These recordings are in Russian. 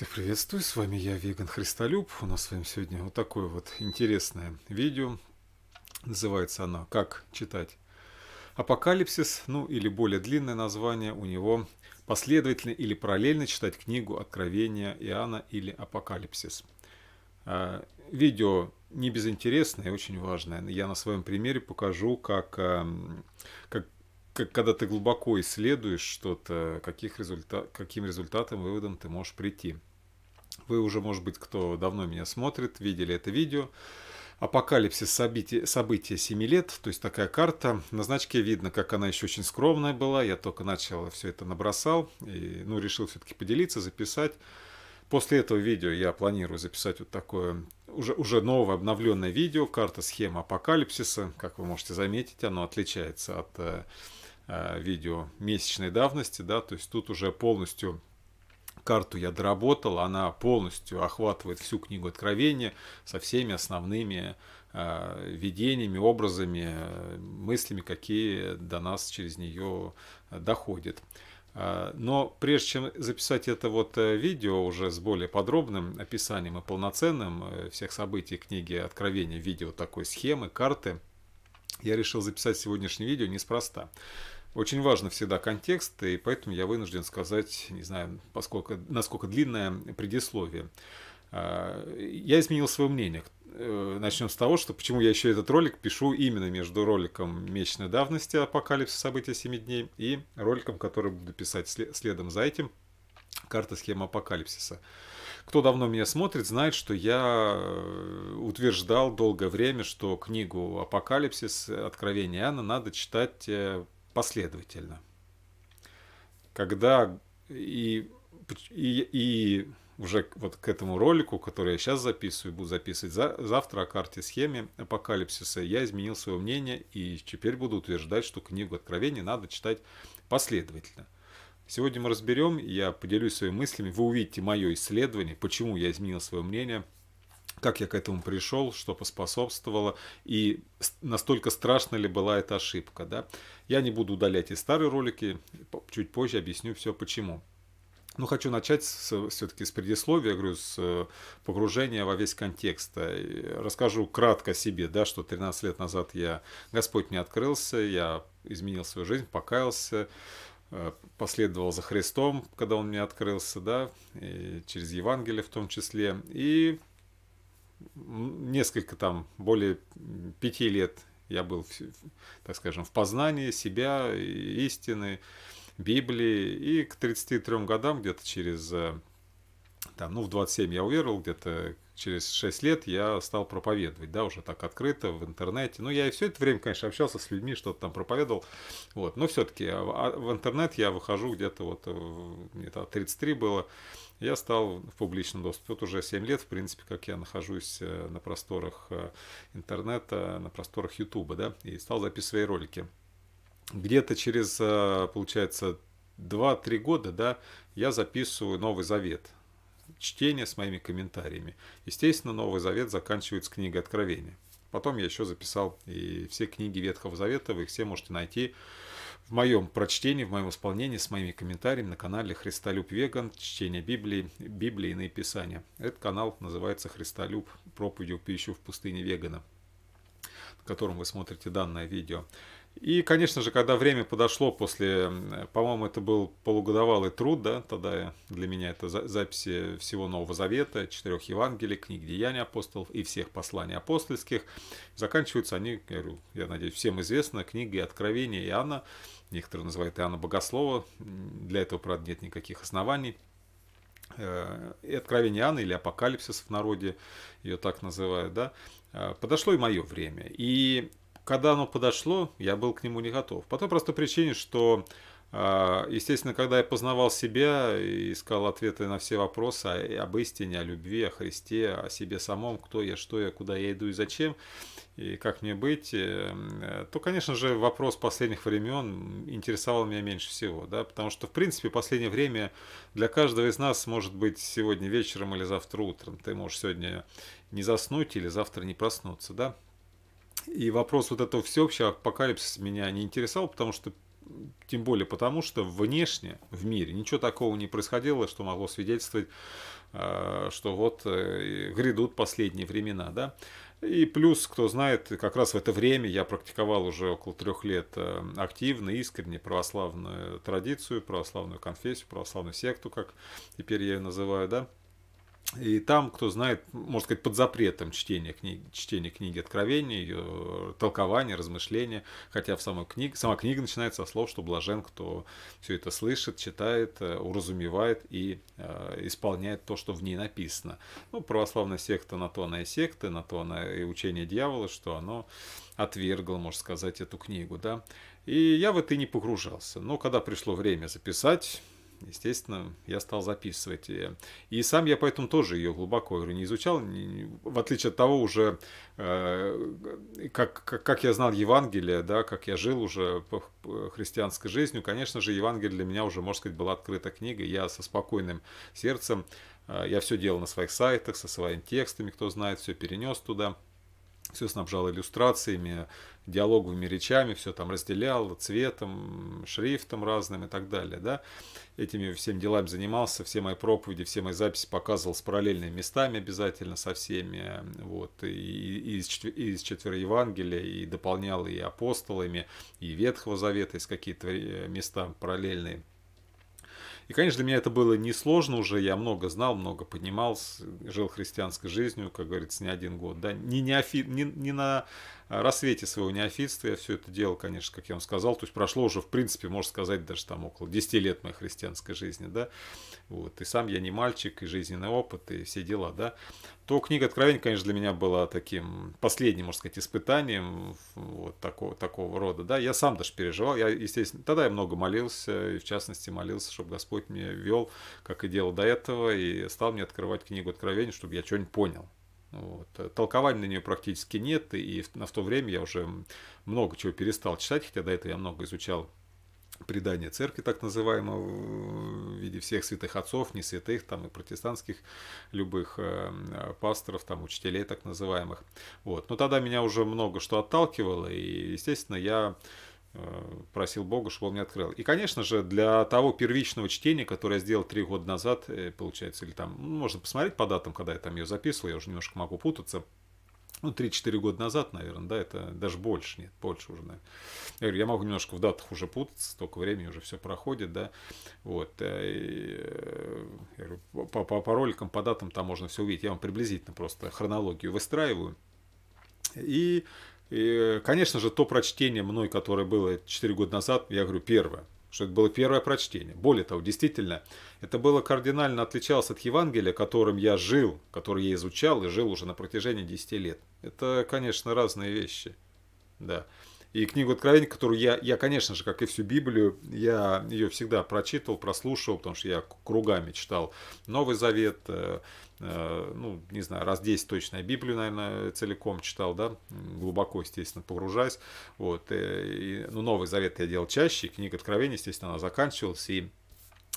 Всех приветствую, с вами я, Веган Христолюб. У нас с вами сегодня вот такое вот интересное видео. Называется оно «Как читать апокалипсис», ну или более длинное название у него «Последовательно или параллельно читать книгу Откровения Иоанна или Апокалипсис». А, видео не безинтересное и очень важное. Я на своем примере покажу, как, эм, как когда ты глубоко исследуешь что-то, каких результат, каким результатом, выводом ты можешь прийти. Вы уже, может быть, кто давно меня смотрит, видели это видео. Апокалипсис события, события 7 лет, то есть такая карта. На значке видно, как она еще очень скромная была. Я только начал все это набросал. И, ну, решил все-таки поделиться, записать. После этого видео я планирую записать вот такое уже, уже новое обновленное видео, карта схема апокалипсиса. Как вы можете заметить, оно отличается от э, э, видео месячной давности, да, то есть тут уже полностью карту я доработал, она полностью охватывает всю книгу Откровения со всеми основными э, видениями, образами, э, мыслями, какие до нас через нее э, доходят. Э, но прежде чем записать это вот э, видео уже с более подробным описанием и полноценным всех событий книги Откровения, видео такой схемы, карты, я решил записать сегодняшнее видео неспроста. Очень важно всегда контекст, и поэтому я вынужден сказать, не знаю, поскольку, насколько длинное предисловие. А, я изменил свое мнение. Э, начнем с того, что почему я еще этот ролик пишу именно между роликом месячной давности «Апокалипсис. События 7 дней» и роликом, который буду писать следом за этим «Карта схема апокалипсиса». Кто давно меня смотрит, знает, что я э, утверждал долгое время, что книгу «Апокалипсис. Откровение Иоанна» надо читать э, последовательно. Когда и, и, и уже вот к этому ролику, который я сейчас записываю, буду записывать за, завтра о карте схеме апокалипсиса, я изменил свое мнение и теперь буду утверждать, что книгу Откровения надо читать последовательно. Сегодня мы разберем, я поделюсь своими мыслями, вы увидите мое исследование, почему я изменил свое мнение – как я к этому пришел, что поспособствовало, и настолько страшна ли была эта ошибка. Да? Я не буду удалять и старые ролики, чуть позже объясню все почему. Ну, хочу начать все-таки с предисловия, говорю, с э, погружения во весь контекст. Э, расскажу кратко себе, да, что 13 лет назад я, Господь мне открылся, я изменил свою жизнь, покаялся, э, последовал за Христом, когда он мне открылся, да, через Евангелие в том числе. И несколько там, более пяти лет я был, так скажем, в познании себя, истины, Библии. И к 33 годам, где-то через, э, там, ну, в 27 я уверовал, где-то через 6 лет я стал проповедовать, да, уже так открыто в интернете. Ну, я и все это время, конечно, общался с людьми, что-то там проповедовал, вот, но все-таки а, а, в интернет я выхожу где-то вот, э, мне там 33 было, я стал в публичный доступ. Вот уже 7 лет, в принципе, как я нахожусь э, на просторах э, интернета, на просторах YouTube, да, и стал записывать свои ролики. Где-то через, э, получается, 2-3 года, да, я записываю Новый Завет, чтение с моими комментариями. Естественно, Новый Завет заканчивается книгой Откровения. Потом я еще записал и все книги Ветхого Завета, вы их все можете найти в моем прочтении, в моем исполнении, с моими комментариями на канале Христолюб Веган, чтение Библии, Библии и Писания. Этот канал называется Христолюб проповедью пищу в пустыне Вегана, на котором вы смотрите данное видео. И, конечно же, когда время подошло после, по-моему, это был полугодовалый труд, да, тогда для меня это записи всего Нового Завета, четырех Евангелий, книг Деяний апостолов и всех посланий апостольских. Заканчиваются они, я говорю, я надеюсь, всем известно, книги Откровения Иоанна, Некоторые называют Иоанна Богослова. Для этого, правда, нет никаких оснований. Э, и «Откровение Иоанна» или «Апокалипсис» в народе, ее так называют, да, э, подошло и мое время. И когда оно подошло, я был к нему не готов. По той простой причине, что а, естественно, когда я познавал себя и искал ответы на все вопросы об истине, о любви, о Христе, о себе самом, кто я, что я, куда я иду и зачем, и как мне быть, э, то, конечно же, вопрос последних времен интересовал меня меньше всего, да, потому что, в принципе, последнее время для каждого из нас может быть сегодня вечером или завтра утром. Ты можешь сегодня не заснуть или завтра не проснуться, да. И вопрос вот этого всеобщего апокалипсиса меня не интересовал, потому что тем более потому, что внешне в мире ничего такого не происходило, что могло свидетельствовать, э, что вот э, грядут последние времена, да. И плюс, кто знает, как раз в это время я практиковал уже около трех лет э, активно, искренне православную традицию, православную конфессию, православную секту, как теперь я ее называю, да. И там, кто знает, можно сказать, под запретом чтения книги, чтения книги Откровения, ее толкования, размышления. Хотя в самой книге, сама книга начинается со слов, что блажен, кто все это слышит, читает, э, уразумевает и э, исполняет то, что в ней написано. Ну, православная секта, на то она и секта, на то она и учение дьявола, что оно отвергло, можно сказать, эту книгу. Да? И я в это и не погружался. Но когда пришло время записать естественно, я стал записывать. ее. И сам я поэтому тоже ее глубоко говорю, не изучал, в отличие от того уже, э, как, как, как я знал Евангелие, да, как я жил уже христианской жизнью, конечно же, Евангелие для меня уже, можно сказать, была открыта книга, я со спокойным сердцем, э, я все делал на своих сайтах, со своими текстами, кто знает, все перенес туда – все снабжал иллюстрациями, диалоговыми речами, все там разделял цветом, шрифтом разным и так далее, да. Этими всем делами занимался, все мои проповеди, все мои записи показывал с параллельными местами обязательно со всеми, вот, и, и, из, четвер, из четверо Евангелия, и дополнял и апостолами, и Ветхого Завета, из какие-то э, места параллельные. И, конечно, для меня это было несложно уже, я много знал, много поднимался, жил христианской жизнью, как говорится, не один год, да, не, неофи, не, не на рассвете своего неофитства я все это делал, конечно, как я вам сказал. То есть прошло уже, в принципе, можно сказать, даже там около 10 лет моей христианской жизни, да. Вот. И сам я не мальчик, и жизненный опыт, и все дела, да. То книга Откровения, конечно, для меня была таким последним, можно сказать, испытанием вот такого, такого рода, да. Я сам даже переживал. Я, естественно, тогда я много молился, и в частности молился, чтобы Господь меня вел, как и делал до этого, и стал мне открывать книгу Откровения, чтобы я что-нибудь понял. Вот. Толкований на нее практически нет, и на в то время я уже много чего перестал читать, хотя до этого я много изучал предание церкви, так называемого, в виде всех святых отцов, не святых, там и протестантских любых э, пасторов, там учителей так называемых. Вот. Но тогда меня уже много что отталкивало, и, естественно, я Э, просил Бога, чтобы он мне открыл. И, конечно же, для того первичного чтения, которое я сделал три года назад, э, получается, или там, ну, можно посмотреть по датам, когда я там ее записывал, я уже немножко могу путаться, ну, 3-4 года назад, наверное, да, это даже больше, нет, больше уже, наверное. Я говорю, я могу немножко в датах уже путаться, столько времени уже все проходит, да, вот. Э, и, я говорю, по, по, по роликам, по датам там можно все увидеть, я вам приблизительно просто хронологию выстраиваю. И и, конечно же, то прочтение мной, которое было 4 года назад, я говорю, первое, что это было первое прочтение. Более того, действительно, это было кардинально отличалось от Евангелия, которым я жил, который я изучал и жил уже на протяжении 10 лет. Это, конечно, разные вещи. Да. И книгу Откровения, которую я, я, конечно же, как и всю Библию, я ее всегда прочитывал, прослушивал, потому что я кругами читал Новый Завет, э, Э, ну, не знаю, раз 10 точно. Я Библию, наверное, целиком читал, да, глубоко, естественно, погружаясь. Вот, э, и, ну, Новый Завет я делал чаще, книга Откровения, естественно, она заканчивалась, и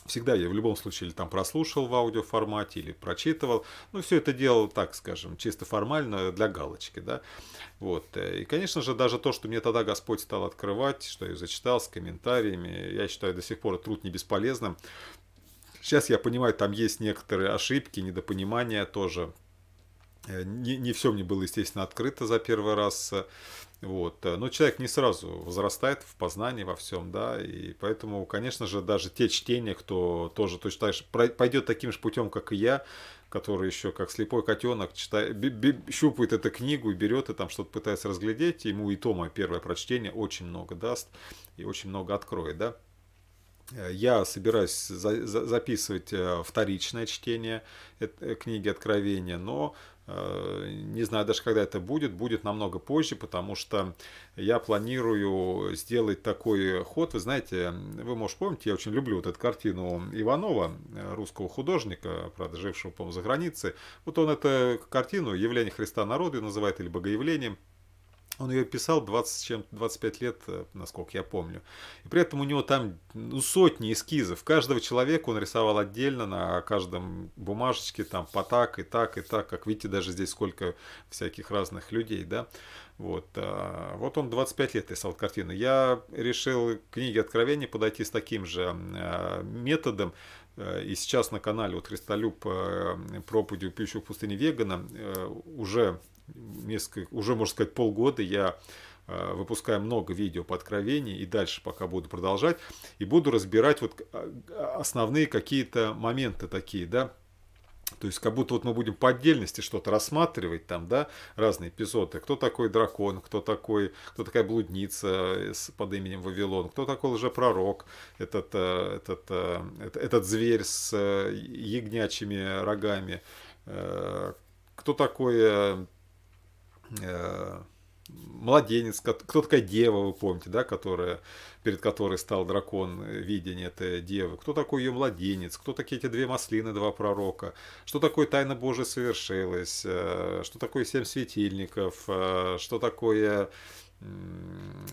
Всегда я в любом случае или там прослушал в аудиоформате, или прочитывал. Ну, все это делал, так скажем, чисто формально для галочки, да. Вот. Э, и, конечно же, даже то, что мне тогда Господь стал открывать, что я зачитал с комментариями, я считаю до сих пор труд не бесполезным. Сейчас я понимаю, там есть некоторые ошибки, недопонимания тоже. Э, не, не все мне было, естественно, открыто за первый раз. Э, вот. Э, но человек не сразу возрастает в познании во всем, да, и поэтому, конечно же, даже те чтения, кто тоже точно так же пойдет таким же путем, как и я, который еще как слепой котенок читает, б, б, щупает эту книгу и берет и там что-то пытается разглядеть, ему и то мое первое прочтение очень много даст и очень много откроет, да. Э, я собираюсь за, за, записывать э, вторичное чтение э, книги Откровения, но не знаю даже, когда это будет, будет намного позже, потому что я планирую сделать такой ход. Вы знаете, вы, может, помните, я очень люблю вот эту картину Иванова, русского художника, правда, жившего, по-моему, за границей. Вот он эту картину «Явление Христа народу» называет или «Богоявлением», он ее писал 20 чем, 25 лет, э, насколько я помню. И при этом у него там ну, сотни эскизов. Каждого человека он рисовал отдельно на каждом бумажечке, там по так и так и так. Как видите, даже здесь сколько всяких разных людей, да. Вот, а, вот он 25 лет рисовал картины. Я решил к книге Откровения подойти с таким же а, методом. И сейчас на канале вот Христолюб проповедью «Пищу в пустыне вегана» уже несколько, уже, можно сказать, полгода я э, выпускаю много видео по откровению и дальше пока буду продолжать и буду разбирать вот а, а, основные какие-то моменты такие, да, то есть, как будто вот мы будем по отдельности что-то рассматривать, там, да, разные эпизоды. Кто такой дракон, кто такой, кто такая блудница э, под именем Вавилон, кто такой лжепророк, этот, э, этот, этот, этот зверь с ягнячими рогами, кто такой Э, младенец, кто такая дева, вы помните, да, которая, перед которой стал дракон видение этой девы, кто такой ее младенец, кто такие эти две маслины, два пророка, что такое тайна Божия совершилась, э, что такое семь светильников, э, что такое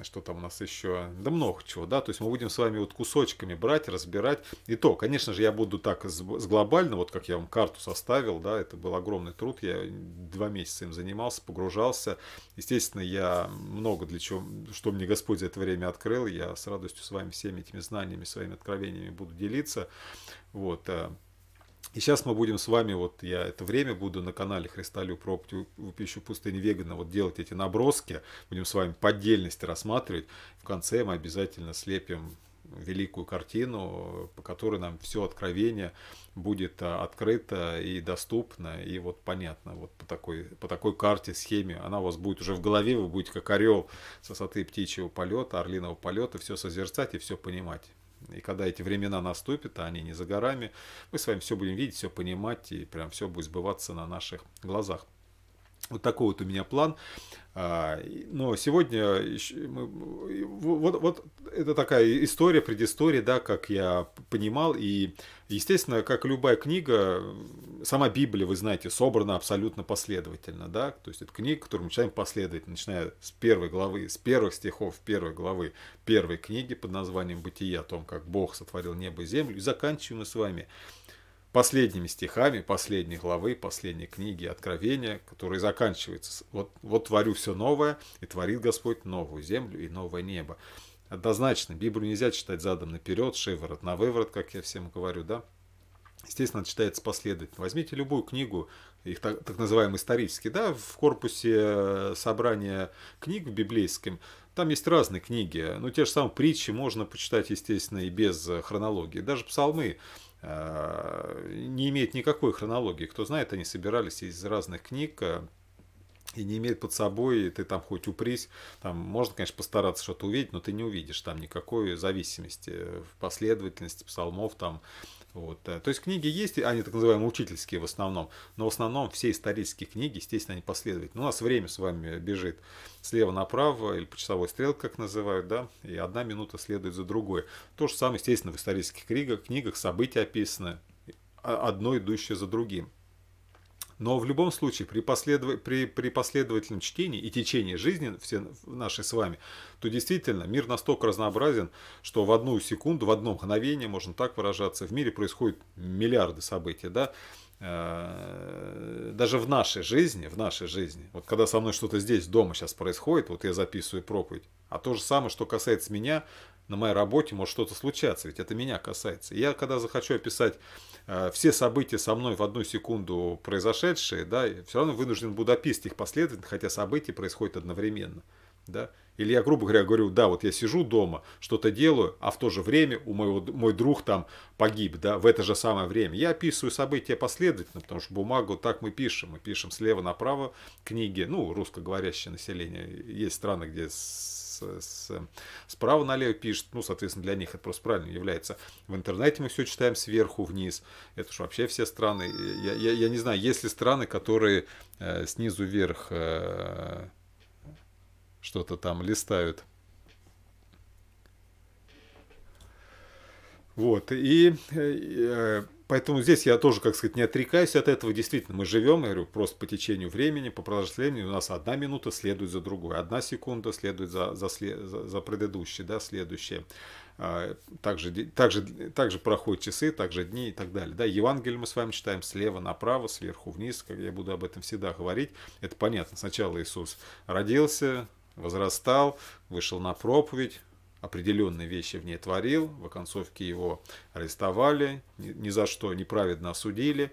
что там у нас еще, да много чего, да, то есть мы будем с вами вот кусочками брать, разбирать, и то, конечно же, я буду так с глобально, вот как я вам карту составил, да, это был огромный труд, я два месяца им занимался, погружался, естественно, я много для чего, что мне Господь за это время открыл, я с радостью с вами всеми этими знаниями, своими откровениями буду делиться, вот, э, и сейчас мы будем с вами, вот я это время буду на канале Христалю про пищу пустыни вегана, вот делать эти наброски, будем с вами по отдельности рассматривать. В конце мы обязательно слепим великую картину, по которой нам все откровение будет а, открыто и доступно, и вот понятно, вот по такой, по такой карте, схеме, она у вас будет уже в голове, вы будете как орел с высоты птичьего полета, орлиного полета, все созерцать и все понимать. И когда эти времена наступят, а они не за горами, мы с вами все будем видеть, все понимать, и прям все будет сбываться на наших глазах. Вот такой вот у меня план. А, но сегодня вот, вот это такая история, предыстория, да, как я понимал. И, естественно, как любая книга, сама Библия, вы знаете, собрана абсолютно последовательно, да. То есть это книга, которую мы читаем последовательно, начиная с первой главы, с первых стихов первой главы первой книги под названием «Бытие» о том, как Бог сотворил небо и землю, и заканчиваем мы с вами последними стихами последней главы, последней книги Откровения, которая заканчивается. Вот, вот творю все новое, и творит Господь новую землю и новое небо. Однозначно, Библию нельзя читать задом наперед, шиворот на выворот, как я всем говорю, да? Естественно, читается последовательно. Возьмите любую книгу, их так, так называемый исторический, да, в корпусе э, собрания книг в библейском, там есть разные книги, но ну, те же самые притчи можно почитать, естественно, и без э, хронологии, даже псалмы. Э, не имеет никакой хронологии. Кто знает, они собирались из разных книг, э, и не имеет под собой, ты там хоть упрись, там можно, конечно, постараться что-то увидеть, но ты не увидишь там никакой зависимости э, в последовательности псалмов, там вот. Э, то есть книги есть, они так называемые учительские в основном, но в основном все исторические книги, естественно, они последовательны. Ну, у нас время с вами бежит слева направо, или по часовой стрелке, как называют, да, и одна минута следует за другой. То же самое, естественно, в исторических книгах, книгах события описаны, а, одно идущее за другим. Но в любом случае, при, последов... при, при последовательном чтении и течении жизни, все наши с вами, то действительно мир настолько разнообразен, что в одну секунду, в одно мгновение, можно так выражаться, в мире происходят миллиарды событий, да, э, даже в нашей жизни, в нашей жизни, вот когда со мной что-то здесь дома сейчас происходит, вот я записываю проповедь, а то же самое, что касается меня, на моей работе может что-то случаться, ведь это меня касается. я когда захочу описать Э, все события со мной в одну секунду произошедшие, да, все равно вынужден буду описать их последовательно, хотя события происходят одновременно. Да? Или я, грубо говоря, говорю, да, вот я сижу дома, что-то делаю, а в то же время у моего, мой друг там погиб, да, в это же самое время. Я описываю события последовательно, потому что бумагу так мы пишем. Мы пишем слева направо книги, ну, русскоговорящее население. Есть страны, где с, справа налево пишет, ну, соответственно, для них это просто правильно является. В интернете мы все читаем сверху вниз. Это же вообще все страны. Я, я, я не знаю, есть ли страны, которые э, снизу вверх э, что-то там листают. Вот, и... Э, э, Поэтому здесь я тоже, как сказать, не отрекаюсь от этого. Действительно, мы живем, я говорю, просто по течению времени, по продолжению у нас одна минута следует за другой, одна секунда следует за, за, за, предыдущей, да, следующая. Также, также, также проходят часы, также дни и так далее. Да, Евангелие мы с вами читаем слева направо, сверху вниз, как я буду об этом всегда говорить. Это понятно. Сначала Иисус родился, возрастал, вышел на проповедь, определенные вещи в ней творил, в оконцовке его арестовали, ни за что неправедно осудили,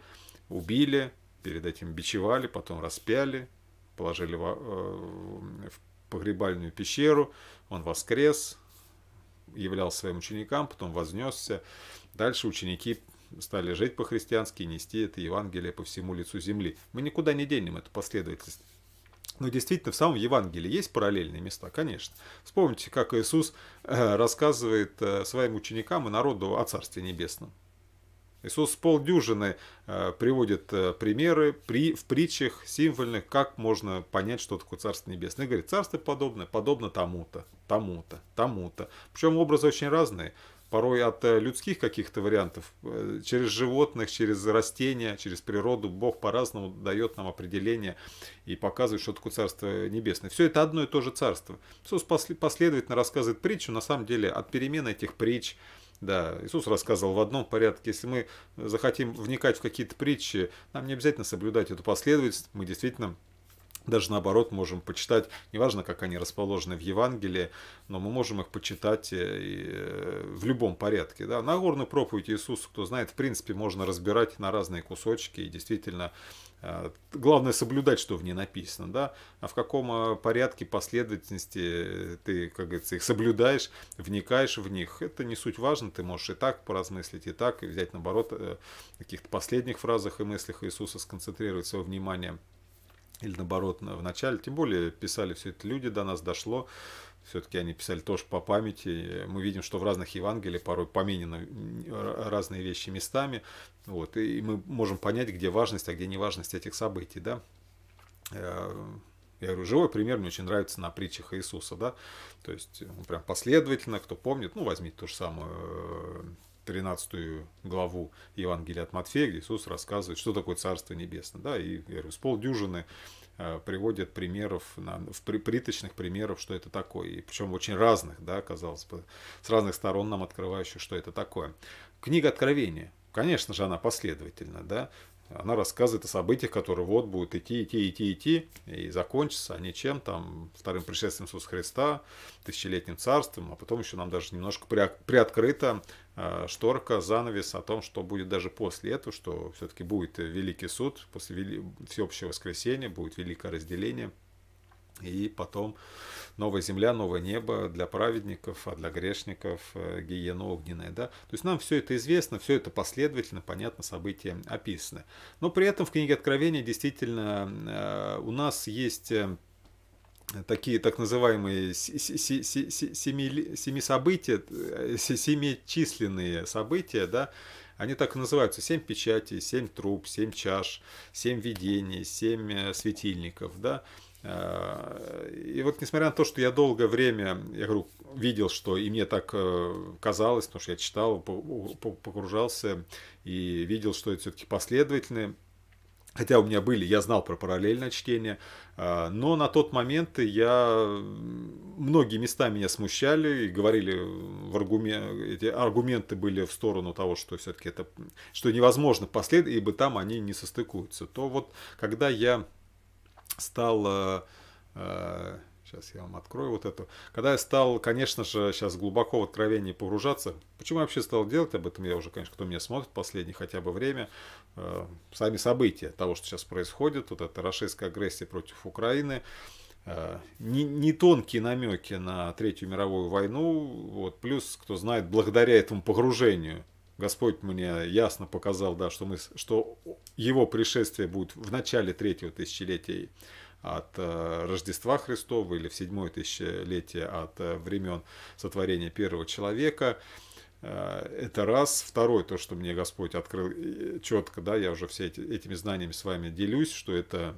убили, перед этим бичевали, потом распяли, положили э, в погребальную пещеру, он воскрес, являл своим ученикам, потом вознесся. Дальше ученики стали жить по-христиански и нести это Евангелие по всему лицу земли. Мы никуда не денем эту последовательность. Но ну, действительно, в самом Евангелии есть параллельные места, конечно. Вспомните, как Иисус э, рассказывает э, своим ученикам и народу о Царстве Небесном. Иисус с полдюжины э, приводит примеры при, в притчах символьных, как можно понять, что такое Царство Небесное. И говорит, Царство подобное, подобно тому-то, тому-то, тому-то. Причем образы очень разные порой от э, людских каких-то вариантов, э, через животных, через растения, через природу. Бог по-разному дает нам определение и показывает, что такое Царство Небесное. Все это одно и то же Царство. Иисус последовательно рассказывает притчу, на самом деле, от перемены этих притч, да, Иисус рассказывал в одном порядке. Если мы захотим вникать в какие-то притчи, нам не обязательно соблюдать эту последовательность. Мы действительно даже наоборот можем почитать, неважно, как они расположены в Евангелии, но мы можем их почитать э, э, в любом порядке. Да? Нагорную проповедь Иисуса, кто знает, в принципе, можно разбирать на разные кусочки, и действительно, э, главное соблюдать, что в ней написано, да? а в каком порядке последовательности ты, как говорится, их соблюдаешь, вникаешь в них, это не суть важно, ты можешь и так поразмыслить, и так, взять, наоборот, каких-то последних фразах и мыслях Иисуса сконцентрировать свое внимание – или наоборот в начале. Тем более писали все это люди, до нас дошло. Все-таки они писали тоже по памяти. Мы видим, что в разных Евангелиях порой поменены разные вещи местами. Вот. И мы можем понять, где важность, а где неважность этих событий. Да? Э, я говорю, живой пример мне очень нравится на притчах Иисуса, да, то есть он ну, прям последовательно, кто помнит, ну, возьмите ту же самую э, 13 главу Евангелия от Матфея, где Иисус рассказывает, что такое Царство Небесное. Да, и говорю, с полдюжины э, приводят примеров, на, в приточных примеров, что это такое. И причем очень разных, да, казалось бы, с разных сторон нам открывающих, что это такое. Книга Откровения. Конечно же, она последовательна, да. Она рассказывает о событиях, которые вот будут идти, идти, идти, идти, и закончатся они чем? Там, вторым пришествием Иисуса Христа, тысячелетним царством, а потом еще нам даже немножко приоткрыто Э, шторка, занавес о том, что будет даже после этого, что все-таки будет э, Великий суд, после всеобщего воскресения будет Великое разделение, и потом новая земля, новое небо для праведников, а для грешников э, гиена огненная. Да? То есть нам все это известно, все это последовательно, понятно, события описаны. Но при этом в книге Откровения действительно у нас есть такие так называемые семи, семи события, э, семичисленные события, да, они так и называются. Семь печатей, семь труб, семь чаш, семь видений, семь э, светильников, да. Э, и вот несмотря на то, что я долгое время, я говорю, видел, что и мне так казалось, потому что я читал, погружался и видел, что это все-таки последовательные Хотя у меня были, я знал про параллельное чтение, а, но на тот момент я... Многие места меня смущали и говорили, в аргумен... эти аргументы были в сторону того, что все-таки это... что невозможно последовать, ибо там они не состыкуются. То вот, когда я стал а, а, Сейчас я вам открою вот эту. Когда я стал, конечно же, сейчас глубоко в откровении погружаться, почему я вообще стал делать об этом, я уже, конечно, кто меня смотрит последнее хотя бы время, э, сами события того, что сейчас происходит, вот эта российская агрессия против Украины, э, не, не тонкие намеки на Третью мировую войну, вот, плюс, кто знает, благодаря этому погружению Господь мне ясно показал, да, что, мы, что его пришествие будет в начале третьего тысячелетия от э, Рождества Христова или в седьмое тысячелетие от э, времен сотворения первого человека. Э, это раз. Второе, то, что мне Господь открыл четко, да, я уже все эти, этими знаниями с вами делюсь, что это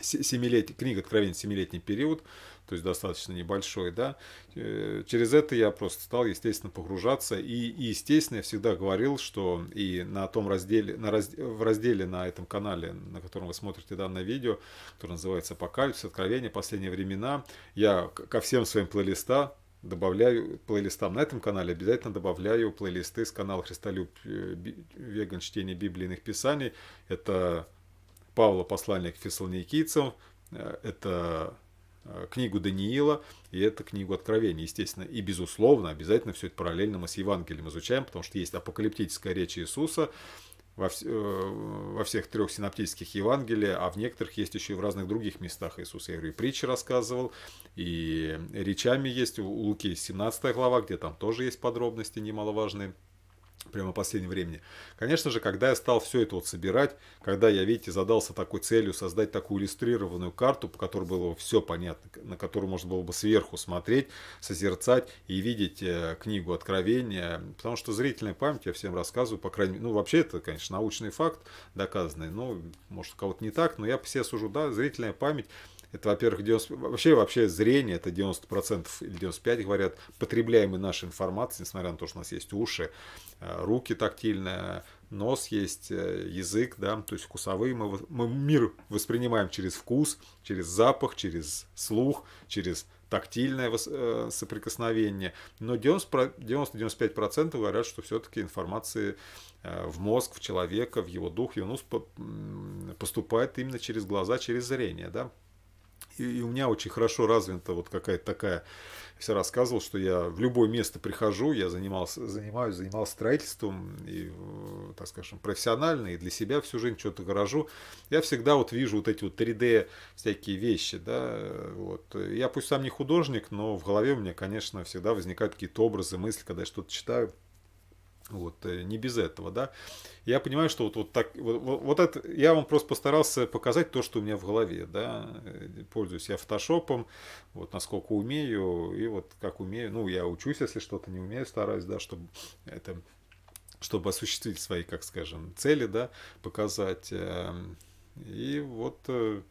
семилетний, книга Откровения «Семилетний период», то есть достаточно небольшой, да, э, через это я просто стал, естественно, погружаться, и, и естественно, я всегда говорил, что и на том разделе, на раз, в разделе на этом канале, на котором вы смотрите данное видео, которое называется «Апокалипсис. Откровение. Последние времена», я ко всем своим плейлистам добавляю плейлистам на этом канале, обязательно добавляю плейлисты с канала Христолюб э, Веган Чтение Библийных Писаний. Это Павла Послание к Фессалоникийцам, э, это Э, книгу Даниила и это книгу Откровения, естественно. И, безусловно, обязательно все это параллельно мы с Евангелием изучаем, потому что есть апокалиптическая речь Иисуса во, вс... Э, во всех трех синаптических Евангелиях, а в некоторых есть еще и в разных других местах Иисуса Я говорю, и притчи рассказывал, и речами есть. У Луки 17 глава, где там тоже есть подробности немаловажные прямо в времени. Конечно же, когда я стал все это вот собирать, когда я, видите, задался такой целью создать такую иллюстрированную карту, по которой было все понятно, на которую можно было бы сверху смотреть, созерцать и видеть э, книгу Откровения, потому что зрительная память, я всем рассказываю, по крайней мере, ну вообще это, конечно, научный факт доказанный, но может у кого-то не так, но я все сужу, да, зрительная память это, во-первых, 90... вообще, вообще зрение, это 90% или 95% говорят, потребляемой нашей информации, несмотря на то, что у нас есть уши, э, руки тактильные, нос есть, э, язык, да, то есть вкусовые. Мы, мы мир воспринимаем через вкус, через запах, через слух, через тактильное э, соприкосновение. Но 90-95% говорят, что все-таки информации в мозг, в человека, в его дух, в его нос поступает именно через глаза, через зрение, да, и, и у меня очень хорошо развита вот какая-то такая все рассказывал, что я в любое место прихожу, я занимался, занимаюсь, занимался строительством, и, э, так скажем, профессионально, и для себя всю жизнь что-то горожу. Я всегда вот вижу вот эти вот 3D всякие вещи, да, вот. Я пусть сам не художник, но в голове у меня, конечно, всегда возникают какие-то образы, мысли, когда я что-то читаю. Вот, э, не без этого, да. Я понимаю, что вот, вот так, вот, вот это, я вам просто постарался показать то, что у меня в голове, да. Э, пользуюсь я фотошопом, вот насколько умею, и вот как умею, ну, я учусь, если что-то не умею, стараюсь, да, чтобы это, чтобы осуществить свои, как скажем, цели, да, показать. Эм, и вот э,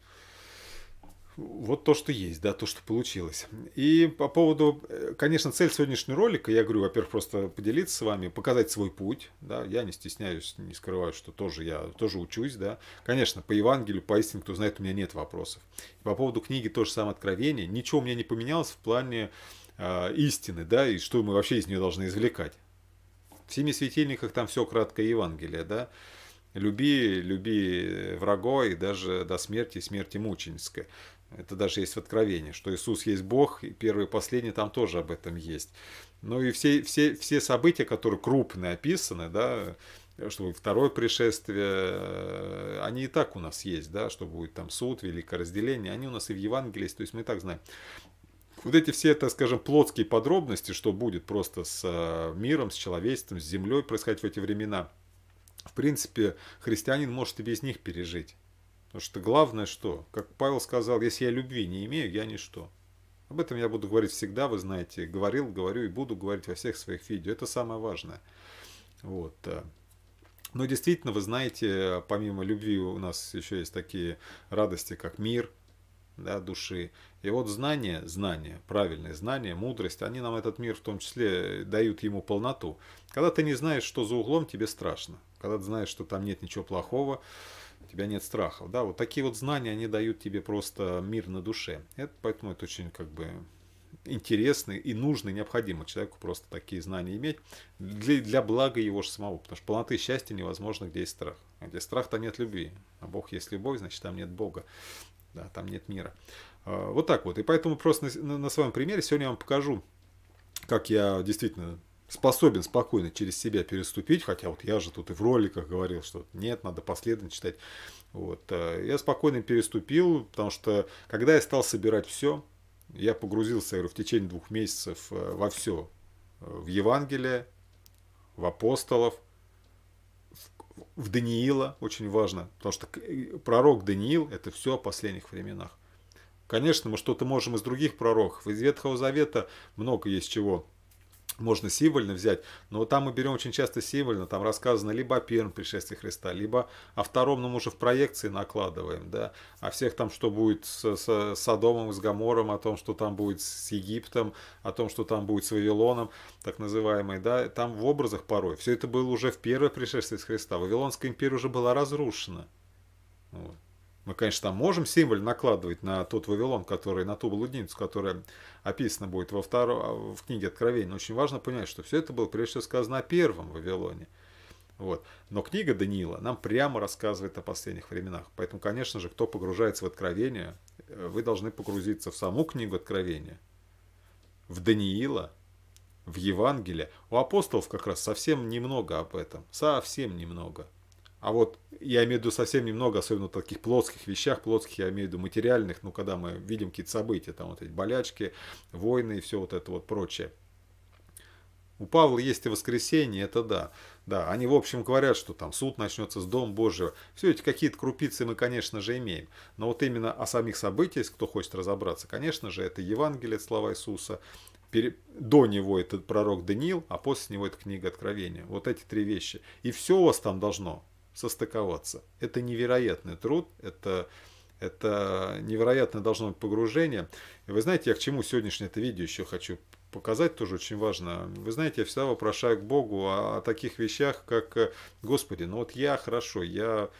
вот то, что есть, да, то, что получилось. И по поводу, э, конечно, цель сегодняшнего ролика, я говорю, во-первых, просто поделиться с вами, показать свой путь, да, я не стесняюсь, не скрываю, что тоже я тоже учусь, да. Конечно, по Евангелию, по истине, кто знает, у меня нет вопросов. И по поводу книги тоже самое откровение, ничего у меня не поменялось в плане э, истины, да, и что мы вообще из нее должны извлекать. В семи светильниках там все краткое Евангелие, да. Люби, люби врага и даже до смерти, смерти мученической. Это даже есть в Откровении, что Иисус есть Бог, и первый и последний там тоже об этом есть. Ну и все, все, все события, которые крупные описаны, да, чтобы будет второе пришествие, э, они и так у нас есть, да, что будет там суд, великое разделение, они у нас и в Евангелии есть, то есть мы и так знаем. Вот эти все, так скажем, плотские подробности, что будет просто с э, миром, с человечеством, с землей происходить в эти времена, в принципе, христианин может и без них пережить. Потому что главное что? Как Павел сказал, если я любви не имею, я ничто. Об этом я буду говорить всегда, вы знаете. Говорил, говорю и буду говорить во всех своих видео. Это самое важное. Вот. Э. Но действительно, вы знаете, помимо любви у нас еще есть такие радости, как мир, да, души. И вот знания, знания, правильные знания, мудрость, они нам этот мир в том числе дают ему полноту. Когда ты не знаешь, что за углом, тебе страшно. Когда ты знаешь, что там нет ничего плохого, у тебя нет страхов. Да, вот такие вот знания, они дают тебе просто мир на душе. Это, поэтому это очень как бы интересно и нужно, и необходимо человеку просто такие знания иметь для, для блага его же самого. Потому что полноты счастья невозможно, где есть страх. А где страх, там нет любви. А Бог есть любовь, значит, там нет Бога. Да, там нет мира. А, вот так вот. И поэтому просто на, на своем примере сегодня я вам покажу, как я действительно способен спокойно через себя переступить, хотя вот я же тут и в роликах говорил, что нет, надо последовательно читать. Вот. Э, я спокойно переступил, потому что когда я стал собирать все, я погрузился, я говорю, в течение двух месяцев э, во все. Э, в Евангелие, в апостолов, в Даниила, очень важно, потому что пророк Даниил – это все о последних временах. Конечно, мы что-то можем из других пророков, из Ветхого Завета много есть чего можно символьно взять, но там мы берем очень часто символьно, там рассказано либо о первом пришествии Христа, либо о втором, но мы уже в проекции накладываем, да, о всех там, что будет с, с Содомом, с Гамором, о том, что там будет с Египтом, о том, что там будет с Вавилоном, так называемый, да, там в образах порой. Все это было уже в первое пришествие Христа. Вавилонская империя уже была разрушена. Вот. Мы, конечно, там можем символь накладывать на тот Вавилон, который, на ту блудницу, которая описана будет во втором, в книге Откровения. Но очень важно понять, что все это было прежде всего сказано о первом Вавилоне. Вот. Но книга Даниила нам прямо рассказывает о последних временах. Поэтому, конечно же, кто погружается в Откровение, э, вы должны погрузиться в саму книгу Откровения, в Даниила, в Евангелие. У апостолов как раз совсем немного об этом, совсем немного. А вот я имею в виду совсем немного, особенно в таких плотских вещах, плотских я имею в виду материальных, ну, когда мы видим какие-то события, там вот эти болячки, войны и все вот это вот прочее. У Павла есть и воскресенье, это да. Да, они в общем говорят, что там суд начнется с дом Божьего. Все эти какие-то крупицы мы, конечно же, имеем. Но вот именно о самих событиях, кто хочет разобраться, конечно же, это Евангелие, слова Иисуса. До него этот пророк Даниил, а после него эта книга Откровения. Вот эти три вещи. И все у вас там должно состыковаться. Это невероятный труд, это, это невероятное должно быть погружение. И вы знаете, я к чему сегодняшнее это видео еще хочу показать, тоже очень важно. Вы знаете, я всегда вопрошаю к Богу о, о таких вещах, как «Господи, ну вот я хорошо, я...»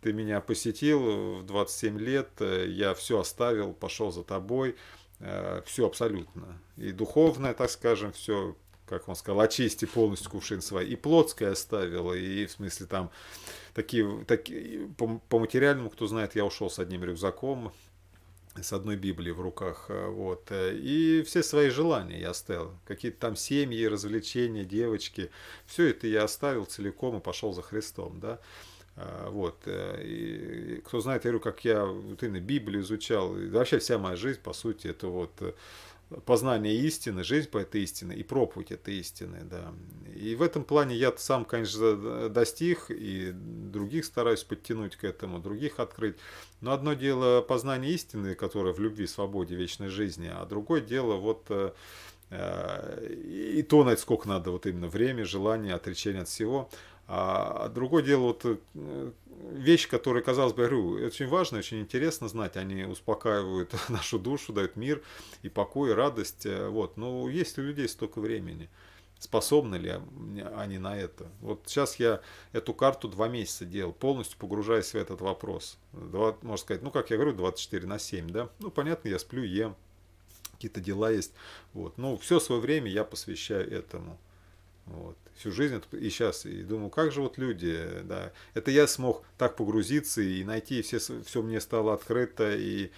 Ты меня посетил в 27 лет, я все оставил, пошел за тобой, э, все абсолютно. И духовное, так скажем, все как он сказал, очисти полностью кувшин свой И Плотская оставила, и в смысле там такие, такие по, по материальному, кто знает, я ушел с одним рюкзаком, с одной Библией в руках, э, вот, э, и все свои желания я оставил, какие-то там семьи, развлечения, девочки, все это я оставил целиком и пошел за Христом, да, э, вот, и кто знает, я говорю, как я вот именно Библию изучал, и вообще вся моя жизнь, по сути, это вот познание истины, жизнь по этой истине и проповедь этой истины, да. И в этом плане я сам, конечно, э, достиг, и других стараюсь подтянуть к этому, других открыть. Но одно дело познание истины, которое в любви, свободе, вечной жизни, а другое дело вот э, э, и то, на сколько надо вот именно время, желание, отречение от всего. А, а другое дело, вот вещь, которая, казалось бы, я говорю, очень важно, очень интересно знать. Они успокаивают нашу душу, дают мир и покой, и радость. Э, вот. Но есть у людей столько времени. Способны ли они на это? Вот сейчас я эту карту два месяца делал, полностью погружаясь в этот вопрос. Два, можно сказать, ну, как я говорю, 24 на 7, да? Ну, понятно, я сплю, ем, какие-то дела есть. Вот. Но все свое время я посвящаю этому. Вот. Всю жизнь и сейчас. И думаю, как же вот люди, да. Это я смог так погрузиться и найти, и все, все мне стало открыто, и,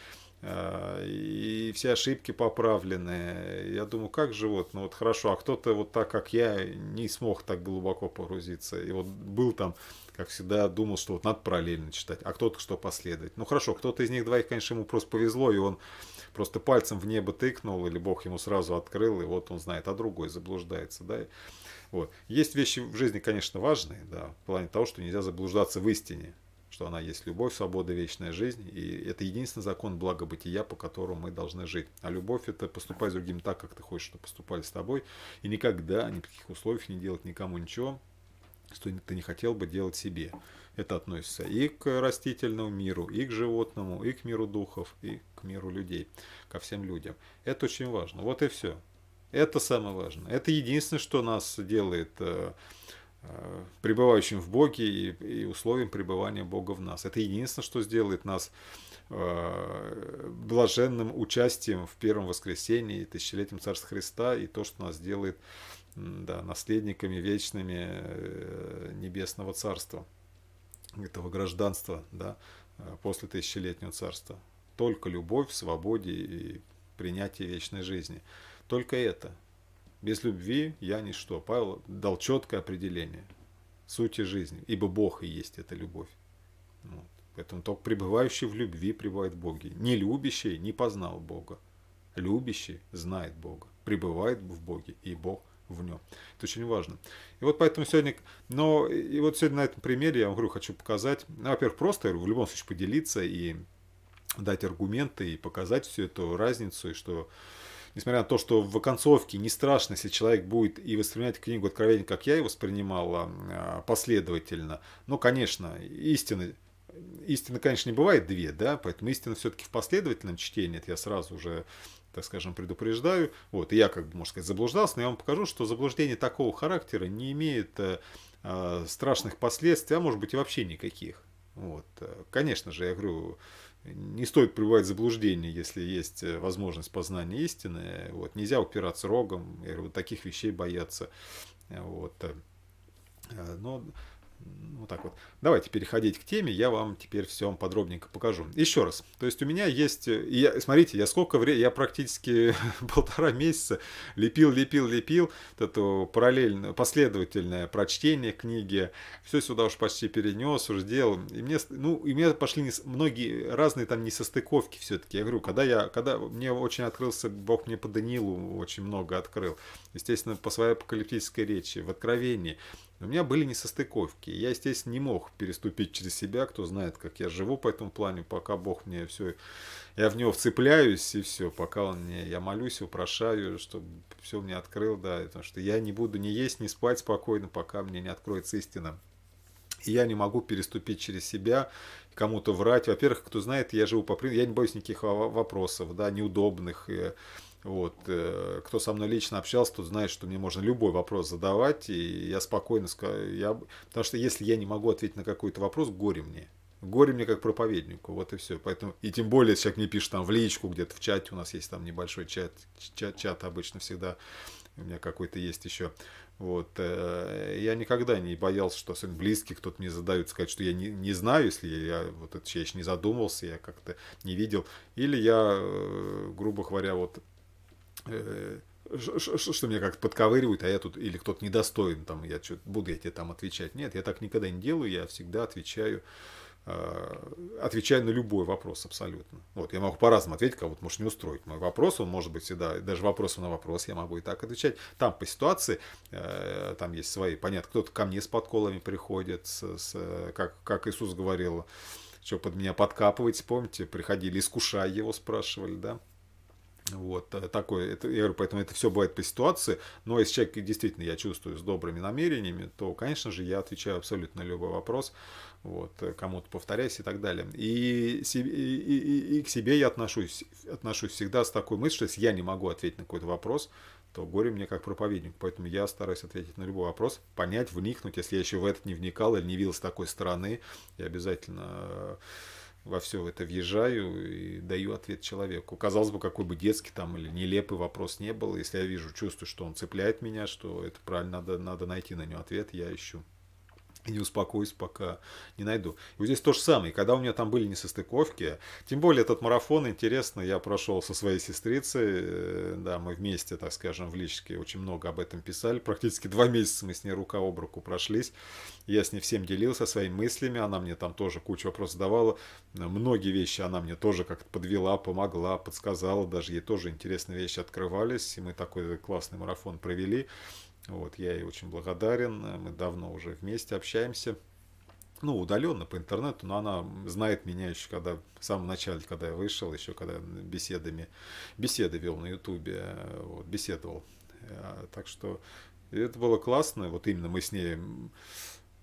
а, и все ошибки поправлены. Я думаю, как же вот, ну вот хорошо, а кто-то вот так, как я, не смог так глубоко погрузиться. И вот был там, как всегда, думал, что вот надо параллельно читать, а кто-то что последовать. Ну хорошо, кто-то из них двоих, конечно, ему просто повезло, и он просто пальцем в небо тыкнул, или Бог ему сразу открыл, и вот он знает, а другой заблуждается, да. Вот. Есть вещи в жизни, конечно, важные, да, в плане того, что нельзя заблуждаться в истине, что она есть любовь, свобода, вечная жизнь, и это единственный закон благобытия, по которому мы должны жить. А любовь – это поступать с другим так, как ты хочешь, чтобы поступали с тобой, и никогда, ни в каких условиях не делать никому ничего, что ты не хотел бы делать себе. Это относится и к растительному миру, и к животному, и к миру духов, и к миру людей, ко всем людям. Это очень важно. Вот и все. Это самое важное. Это единственное, что нас делает э, э, пребывающим в Боге и, и условием пребывания Бога в нас. Это единственное, что сделает нас э, блаженным участием в первом воскресении, тысячелетием Царства Христа, и то, что нас делает да, наследниками вечными Небесного Царства, этого гражданства да, после тысячелетнего Царства. Только любовь, свободе и принятие вечной жизни – только это. Без любви я ничто. Павел дал четкое определение сути жизни, ибо Бог и есть эта любовь. Вот. Поэтому только пребывающий в любви пребывает в Боге. Не любящий не познал Бога. Любящий знает Бога, пребывает в Боге, и Бог в нем. Это очень важно. И вот поэтому сегодня, но и вот сегодня на этом примере я вам говорю, хочу показать, ну, во-первых, просто в любом случае поделиться и дать аргументы и показать всю эту разницу, и что несмотря на то, что в оконцовке не страшно, если человек будет и воспринимать книгу откровения, как я его воспринимал а, последовательно. Но, конечно, истины истины, конечно, не бывает две, да, поэтому истина все-таки в последовательном чтении, это я сразу уже, так скажем, предупреждаю. Вот, и я, как бы, можно сказать, заблуждался, но я вам покажу, что заблуждение такого характера не имеет э, э страшных последствий, а может быть и вообще никаких. Вот, э, конечно же, я говорю, не стоит пребывать в заблуждении, если есть э, возможность познания истины. Вот, нельзя упираться рогом, вот таких вещей бояться. Э, вот. Э, но вот так вот. Давайте переходить к теме, я вам теперь все подробненько покажу. Еще раз, то есть у меня есть, э, я, смотрите, я сколько времени, я практически полтора месяца лепил, лепил, лепил, вот это параллельно, последовательное прочтение книги, все сюда уж почти перенес, уже делал, и мне, ну, и мне пошли не, многие разные там несостыковки все-таки, я говорю, когда я, когда мне очень открылся, Бог мне по Данилу очень много открыл, естественно, по своей апокалиптической речи, в Откровении, но у меня были несостыковки. Я, естественно, не мог переступить через себя. Кто знает, как я живу по этому плане, пока Бог мне все... Я в него вцепляюсь, и все. Пока он мне... Я молюсь, упрошаю, чтобы все мне открыл, да. Потому что я не буду ни есть, ни спать спокойно, пока мне не откроется истина и я не могу переступить через себя, кому-то врать. Во-первых, кто знает, я живу по принципу, я не боюсь никаких вопросов, да, неудобных. и вот. Э, кто со мной лично общался, тот знает, что мне можно любой вопрос задавать, и я спокойно скажу. Я... Потому что если я не могу ответить на какой-то вопрос, горе мне. Горе мне как проповеднику, вот и все. Поэтому, и тем более, человек мне пишет там в личку, где-то в чате, у нас есть там небольшой чат, чат, чат обычно всегда у меня какой-то есть еще. Вот. Э, я никогда не боялся, что особенно близкий кто-то мне задают, сказать, что я не, не знаю, если я, вот этот я не задумывался, я как-то не видел. Или я, э, грубо говоря, вот Э, что меня как-то подковыривают, а я тут, или кто-то недостоин, там, я что буду я тебе там отвечать. Нет, я так никогда не делаю, я всегда отвечаю, а, отвечаю на любой вопрос абсолютно. Вот, я могу по-разному ответить, кого-то может не устроить. Мой вопрос, он может быть всегда, даже вопрос на вопрос, я могу и так отвечать. Там по ситуации, э, там есть свои, понятно, кто-то ко мне с подколами приходит, с, с, как, как Иисус говорил, что под меня подкапывать, помните, приходили, искушая его, спрашивали, да, вот э, такой, это, я говорю, поэтому это все бывает по ситуации. Но если человек действительно я чувствую с добрыми намерениями, то, конечно же, я отвечаю абсолютно на любой вопрос, вот, э, кому-то повторяюсь и так далее. И, и, и, и к себе я отношусь, отношусь всегда с такой мыслью, что если я не могу ответить на какой-то вопрос, то горе мне как проповедник. Поэтому я стараюсь ответить на любой вопрос, понять, вникнуть. Если я еще в этот не вникал или не видел с такой стороны, я обязательно э, во все это въезжаю и даю ответ человеку. Казалось бы, какой бы детский там или нелепый вопрос не был, если я вижу, чувствую, что он цепляет меня, что это правильно, надо, надо найти на него ответ, я ищу не успокоюсь, пока не найду. И вот здесь то же самое. Когда у меня там были несостыковки, тем более этот марафон, интересно, я прошел со своей сестрицей, э, да, мы вместе, так скажем, в личке очень много об этом писали, практически два месяца мы с ней рука об руку прошлись, я с ней всем делился, своими мыслями, она мне там тоже кучу вопросов давала, многие вещи она мне тоже как-то подвела, помогла, подсказала, даже ей тоже интересные вещи открывались, и мы такой классный марафон провели, вот, я ей очень благодарен, э, мы давно уже вместе общаемся. Ну, удаленно по интернету, но она знает меня еще, когда в самом начале, когда я вышел, еще когда беседами, беседы вел на Ютубе, э, вот, беседовал. Э, так что это было классно. Вот именно мы с ней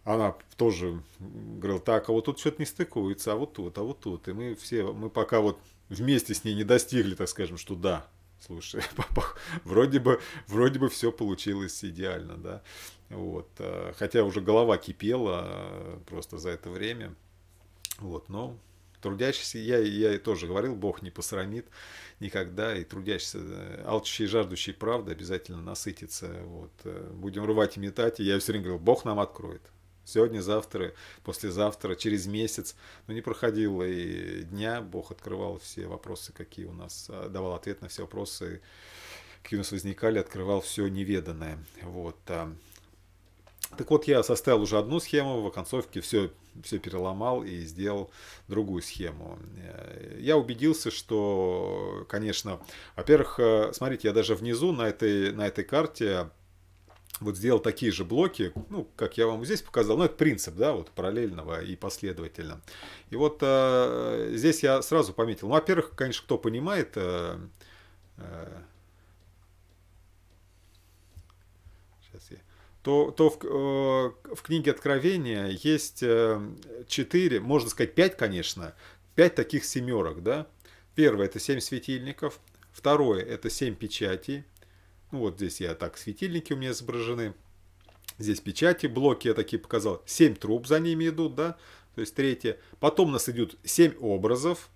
она тоже говорила, так, а вот тут что-то не стыкуется, а вот тут, а вот тут. И мы все, мы пока вот вместе с ней не достигли, так скажем, что да, Слушай, вроде бы, вроде бы все получилось идеально, да. Вот. Э, хотя уже голова кипела э, просто за это время. Вот, но трудящийся, я, я и тоже говорил, Бог не посрамит никогда, и трудящийся, э, алчущий и жаждущий правды обязательно насытится. Вот. Будем рвать и метать, и я все время говорил, Бог нам откроет. Сегодня, завтра, послезавтра, через месяц. Но не проходило и дня. Бог открывал все вопросы, какие у нас, а, давал ответ на все вопросы, какие у нас возникали, открывал все неведанное. Вот. А. Так вот, я составил уже одну схему, в оконцовке все, все переломал и сделал другую схему. Э, я убедился, что, конечно, во-первых, э, смотрите, я даже внизу на этой, на этой карте вот сделал такие же блоки, ну, как я вам здесь показал, но ну, это принцип, да, вот параллельного и последовательно. И вот э, здесь я сразу пометил, ну, во-первых, конечно, кто понимает, э, э, то, то в, э, в книге Откровения есть э, 4, можно сказать 5, конечно, 5 таких семерок, да. Первое – это 7 светильников, второе – это 7 печатей, ну вот здесь я так, светильники у меня изображены. Здесь печати, блоки я такие показал. семь труб за ними идут, да? То есть третье. Потом у нас идут семь образов.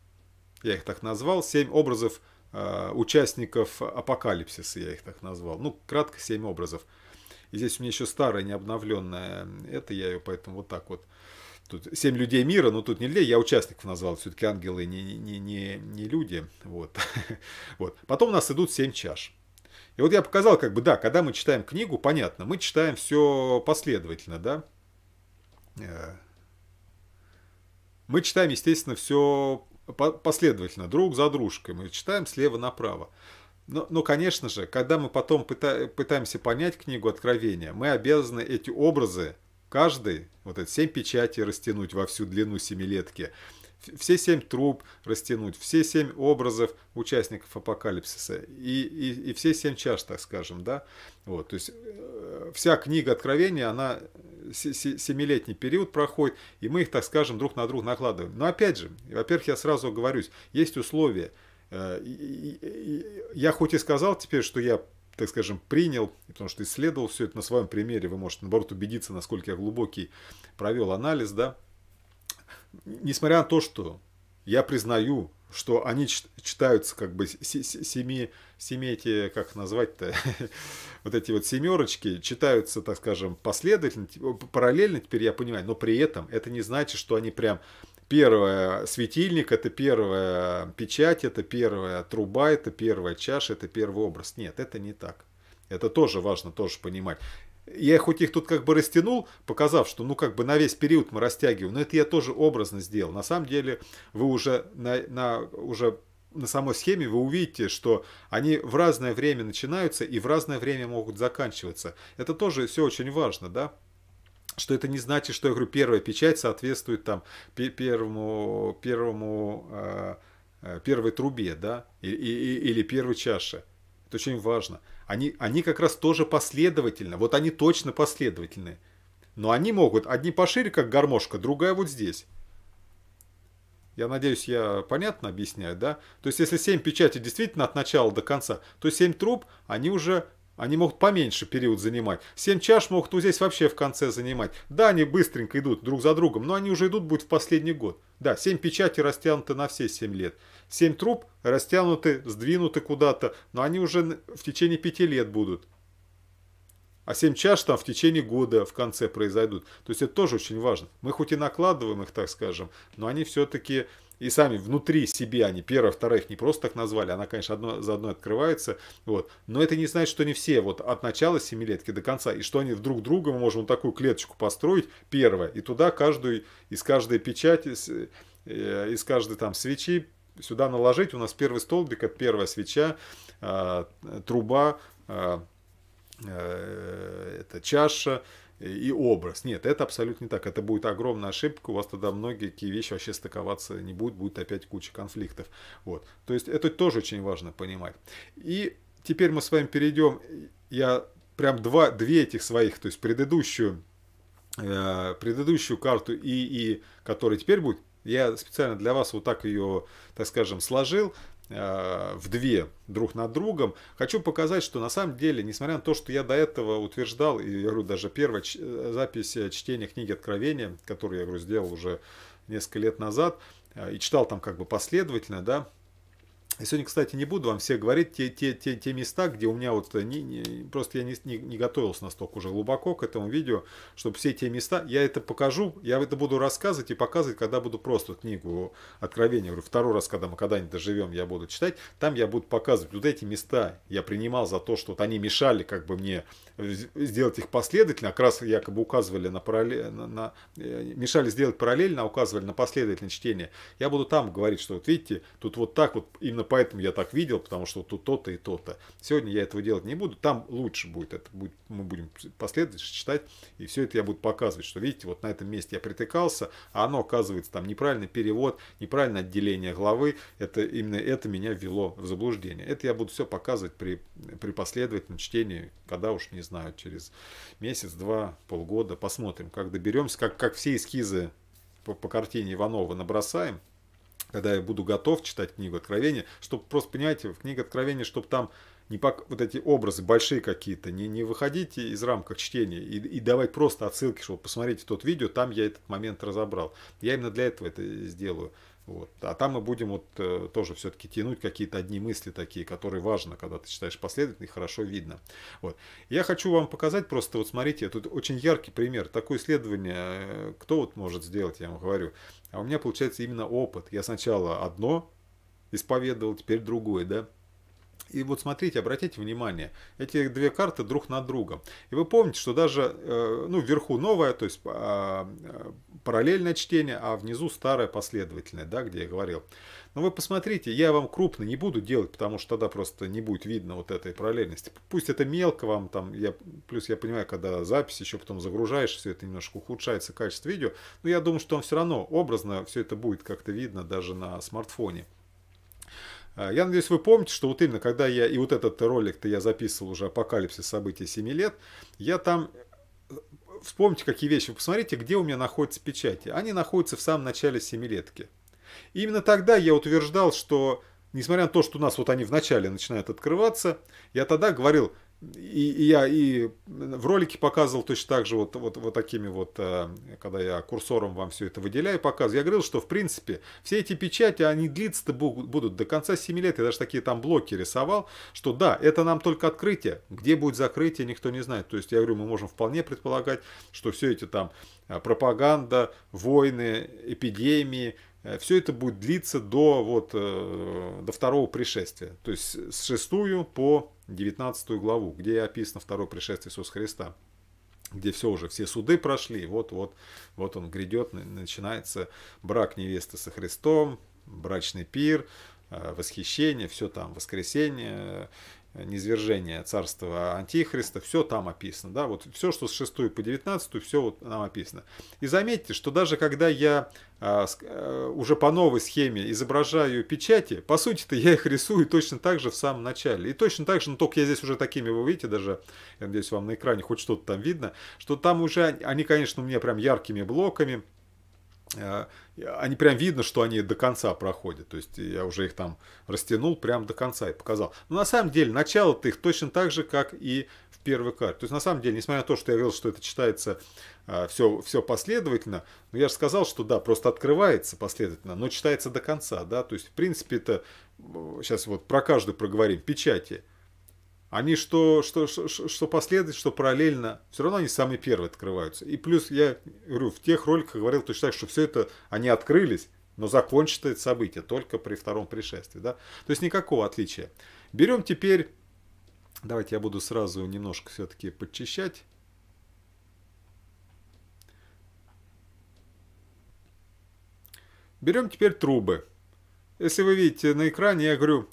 Я их так назвал. семь образов э, участников апокалипсиса, я их так назвал. Ну, кратко семь образов. И здесь у меня еще старая, необновленная. Это я ее поэтому вот так вот. Тут семь людей мира, но тут не людей, я участников назвал. Все-таки ангелы не, не, не, не люди. Вот. вот. Потом у нас идут семь чаш. И вот я показал, как бы, да, когда мы читаем книгу, понятно, мы читаем все последовательно, да. Э. Мы читаем, естественно, все последовательно, друг за дружкой. Мы читаем слева направо. Но, но конечно же, когда мы потом пыта пытаемся понять книгу Откровения, мы обязаны эти образы, каждый, вот эти семь печатей растянуть во всю длину семилетки – все семь труб растянуть, все семь образов участников апокалипсиса и, и, и все семь чаш, так скажем, да. Вот, то есть э, вся книга Откровения, она семилетний период проходит, и мы их, так скажем, друг на друг накладываем. Но опять же, во-первых, я сразу оговорюсь, есть условия. Э, я хоть и сказал теперь, что я так скажем, принял, потому что исследовал все это на своем примере, вы можете, наоборот, убедиться, насколько я глубокий провел анализ, да, несмотря на то, что я признаю, что они читаются как бы семи, семи эти, как назвать-то, вот эти вот семерочки, читаются, так скажем, последовательно, параллельно, теперь я понимаю, но при этом это не значит, что они прям первое светильник, это первая печать, это первая труба, это первая чаша, это первый образ. Нет, это не так. Это тоже важно тоже понимать я хоть их тут как бы растянул, показав, что ну как бы на весь период мы растягиваем, но это я тоже образно сделал. На самом деле вы уже на, на, уже на самой схеме вы увидите, что они в разное время начинаются и в разное время могут заканчиваться. Это тоже все очень важно, да? что это не значит, что я говорю, первая печать соответствует там первому, первому э, первой трубе, да, и, и, или первой чаше. Это очень важно. Они, они как раз тоже последовательно. Вот они точно последовательные. Но они могут, одни пошире, как гармошка, другая вот здесь. Я надеюсь, я понятно объясняю, да? То есть, если 7 печатей действительно от начала до конца, то 7 труб, они уже они могут поменьше период занимать. Семь чаш могут вот здесь вообще в конце занимать. Да, они быстренько идут друг за другом, но они уже идут, будет в последний год. Да, семь печати растянуты на все семь лет. Семь труб растянуты, сдвинуты куда-то, но они уже в течение пяти лет будут. А семь чаш там в течение года в конце произойдут. То есть это тоже очень важно. Мы хоть и накладываем их, так скажем, но они все-таки и сами внутри себя они первое, второе их не просто так назвали, она, конечно, одно за одной открывается, вот. но это не значит, что не все вот от начала семилетки до конца, и что они друг друга, мы можем такую клеточку построить, первое, и туда каждую, из каждой печати, э, из каждой там свечи сюда наложить, у нас первый столбик, это первая свеча, а, труба, а, э, это чаша, и образ. Нет, это абсолютно не так. Это будет огромная ошибка. У вас тогда многие такие вещи вообще стыковаться не будет. Будет опять куча конфликтов. Вот. То есть это тоже очень важно понимать. И теперь мы с вами перейдем. Я прям два, две этих своих, то есть предыдущую, э, предыдущую карту и, и которая теперь будет, я специально для вас вот так ее, так скажем, сложил, а, в две друг над другом. Хочу показать, что на самом деле, несмотря на то, что я до этого утверждал, и я говорю, даже первая э, запись чтения книги Откровения, которую я говорю, сделал уже несколько лет назад, а, и читал там как бы последовательно, да, я сегодня, кстати, не буду вам все говорить те, те, те, те места, где у меня вот не, не, просто я не, не, не готовился настолько уже глубоко к этому видео, чтобы все те места, я это покажу, я это буду рассказывать и показывать, когда буду просто книгу Откровения, говорю, второй раз, когда мы когда-нибудь доживем, я буду читать, там я буду показывать вот эти места, я принимал за то, что вот они мешали как бы мне сделать их последовательно, как раз якобы указывали на параллель, на, на, э, мешали сделать параллельно, а указывали на последовательное чтение. Я буду там говорить, что вот видите, тут вот так вот именно Именно поэтому я так видел, потому что тут то-то и то-то. Сегодня я этого делать не буду, там лучше будет. Это будет мы будем последовательно читать, и все это я буду показывать, что видите, вот на этом месте я притыкался, а оно оказывается там неправильный перевод, неправильное отделение главы. Это именно это меня ввело в заблуждение. Это я буду все показывать при, при последовательном чтении, когда уж не знаю, через месяц, два, полгода. Посмотрим, как доберемся, как, как все эскизы по, по картине Иванова набросаем, когда я буду готов читать книгу Откровения, чтобы просто, понимаете, в книге Откровения, чтобы там не пок... вот эти образы большие какие-то, не, не выходите из рамок чтения и, и давать просто отсылки, чтобы посмотрите тот видео, там я этот момент разобрал. Я именно для этого это сделаю. Вот. А там мы будем вот э, тоже все-таки тянуть какие-то одни мысли такие, которые важно, когда ты читаешь последовательно и хорошо видно. Вот. Я хочу вам показать просто, вот смотрите, тут очень яркий пример. Такое исследование, э, кто вот может сделать, я вам говорю. А у меня получается именно опыт. Я сначала одно исповедовал, теперь другое, да? И вот смотрите, обратите внимание, эти две карты друг на друга. И вы помните, что даже э, ну, вверху новое, то есть а, э, параллельное чтение, а внизу старое последовательное, да, где я говорил. Но ну, вы посмотрите, я вам крупно не буду делать, потому что тогда просто не будет видно вот этой параллельности. Пусть это мелко вам там, я, плюс я понимаю, когда запись еще потом загружаешь, все это немножко ухудшается качество видео, но я думаю, что он все равно образно все это будет как-то видно даже на смартфоне. А, я надеюсь, вы помните, что вот именно когда я и вот этот ролик-то я записывал уже «Апокалипсис. событий 7 лет», я там э, вспомните, какие вещи. Вы посмотрите, где у меня находятся печати. Они находятся в самом начале семилетки. И именно тогда я утверждал, что, несмотря на то, что у нас вот они вначале начинают открываться, я тогда говорил, и, и я и в ролике показывал точно так же вот, вот, вот такими вот, э, когда я курсором вам все это выделяю, показываю. Я говорил, что в принципе все эти печати, они длиться-то будут до конца 7 лет. Я даже такие там блоки рисовал, что да, это нам только открытие. Где будет закрытие, никто не знает. То есть я говорю, мы можем вполне предполагать, что все эти там э, пропаганда, войны, эпидемии – Э, все это будет длиться до, вот, э, до второго пришествия, то есть с 6 по 19 главу, где описано второе пришествие Иисуса Христа, где все уже, все суды прошли, вот-вот, вот он грядет, начинается брак невесты со Христом, брачный пир, э, восхищение, все там, воскресенье, низвержение царства Антихриста, все там описано, да, вот все, что с 6 по 19, все вот нам описано. И заметьте, что даже когда я а, э, уже по новой схеме изображаю печати, по сути-то я их рисую точно так же в самом начале. И точно так же, но только я здесь уже такими, вы видите, даже, я надеюсь, вам на экране хоть что-то там видно, что там уже они, конечно, у меня прям яркими блоками, они прям видно, что они до конца проходят. То есть я уже их там растянул прям до конца и показал. Но на самом деле начало-то их точно так же, как и в первой карте. То есть на самом деле, несмотря на то, что я говорил, что это читается все, а, все последовательно, но я же сказал, что да, просто открывается последовательно, но читается до конца. Да? То есть в принципе это, сейчас вот про каждую проговорим, печати они что, что, что, что последует, что параллельно, все равно они самые первые открываются. И плюс, я говорю, в тех роликах говорил точно так, что все это, они открылись, но закончится это событие только при втором пришествии. Да? То есть никакого отличия. Берем теперь, давайте я буду сразу немножко все-таки подчищать. Берем теперь трубы. Если вы видите на экране, я говорю,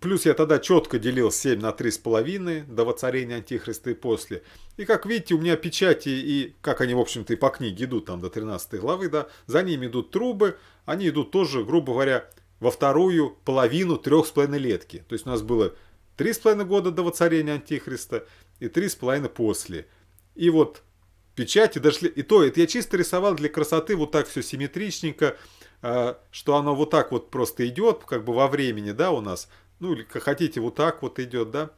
Плюс я тогда четко делил 7 на 3,5 до воцарения Антихриста и после. И как видите, у меня печати и, как они, в общем-то, и по книге идут, там до 13 главы, да, за ними идут трубы, они идут тоже, грубо говоря, во вторую половину трех с половиной летки. То есть у нас было три с половиной года до воцарения Антихриста и три с половиной после. И вот печати дошли... И то, это я чисто рисовал для красоты вот так все симметричненько, а, что оно вот так вот просто идет, как бы во времени, да, у нас ну или как хотите, вот так вот идет, да,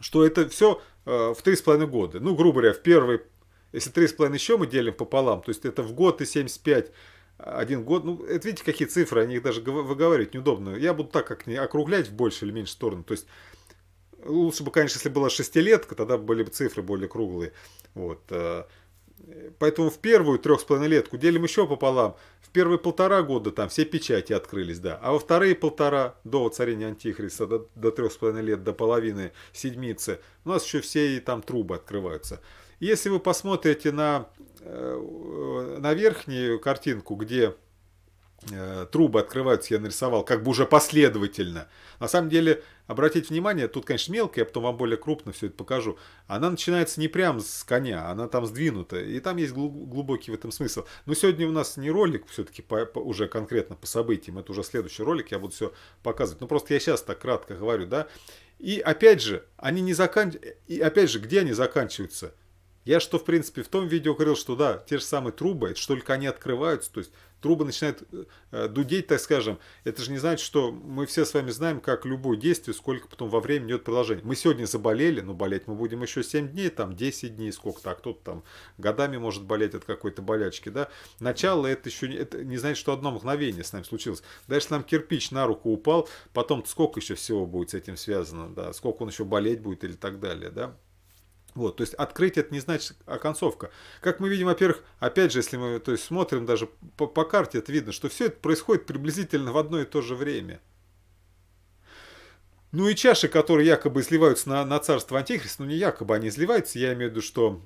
что это все э, в 3,5 года. Ну, грубо говоря, в первый, если 3,5 еще мы делим пополам, то есть это в год и 75, один год, ну, это видите, какие цифры, о них даже выговаривать неудобно. Я буду так как не округлять в больше или меньше сторону, то есть лучше бы, конечно, если была шестилетка, тогда были бы цифры более круглые, вот, э, Поэтому в первую трех с половиной летку делим еще пополам. В первые полтора года там все печати открылись, да. А во вторые полтора, до воцарения Антихриста, до, до трех с половиной лет, до половины седмицы, у нас еще все и там трубы открываются. Если вы посмотрите на, э, на верхнюю картинку, где Э, трубы открываются, я нарисовал как бы уже последовательно. На самом деле, обратите внимание, тут, конечно, мелко, я потом вам более крупно все это покажу. Она начинается не прям с коня, она там сдвинута. И там есть глубокий в этом смысл. Но сегодня у нас не ролик все-таки уже конкретно по событиям. Это уже следующий ролик, я буду все показывать. Ну, просто я сейчас так кратко говорю, да. И опять же, они не заканчиваются. И опять же, где они заканчиваются? Я что, в принципе, в том видео говорил, что да, те же самые трубы, это что только они открываются, то есть трубы начинают э, дудеть, так скажем. Это же не значит, что мы все с вами знаем, как любое действие, сколько потом во время идет продолжение. Мы сегодня заболели, но болеть мы будем еще 7 дней, там 10 дней, сколько-то, а кто-то там годами может болеть от какой-то болячки, да. Начало это еще не, это не значит, что одно мгновение с нами случилось. Дальше нам кирпич на руку упал, потом сколько еще всего будет с этим связано, да, сколько он еще болеть будет или так далее, да. Вот, то есть открытие это не значит оконцовка. А как мы видим, во-первых, опять же, если мы то есть, смотрим даже по, по карте, это видно, что все это происходит приблизительно в одно и то же время. Ну и чаши, которые якобы изливаются на, на царство Антихриста, ну не якобы они изливаются, я имею в виду, что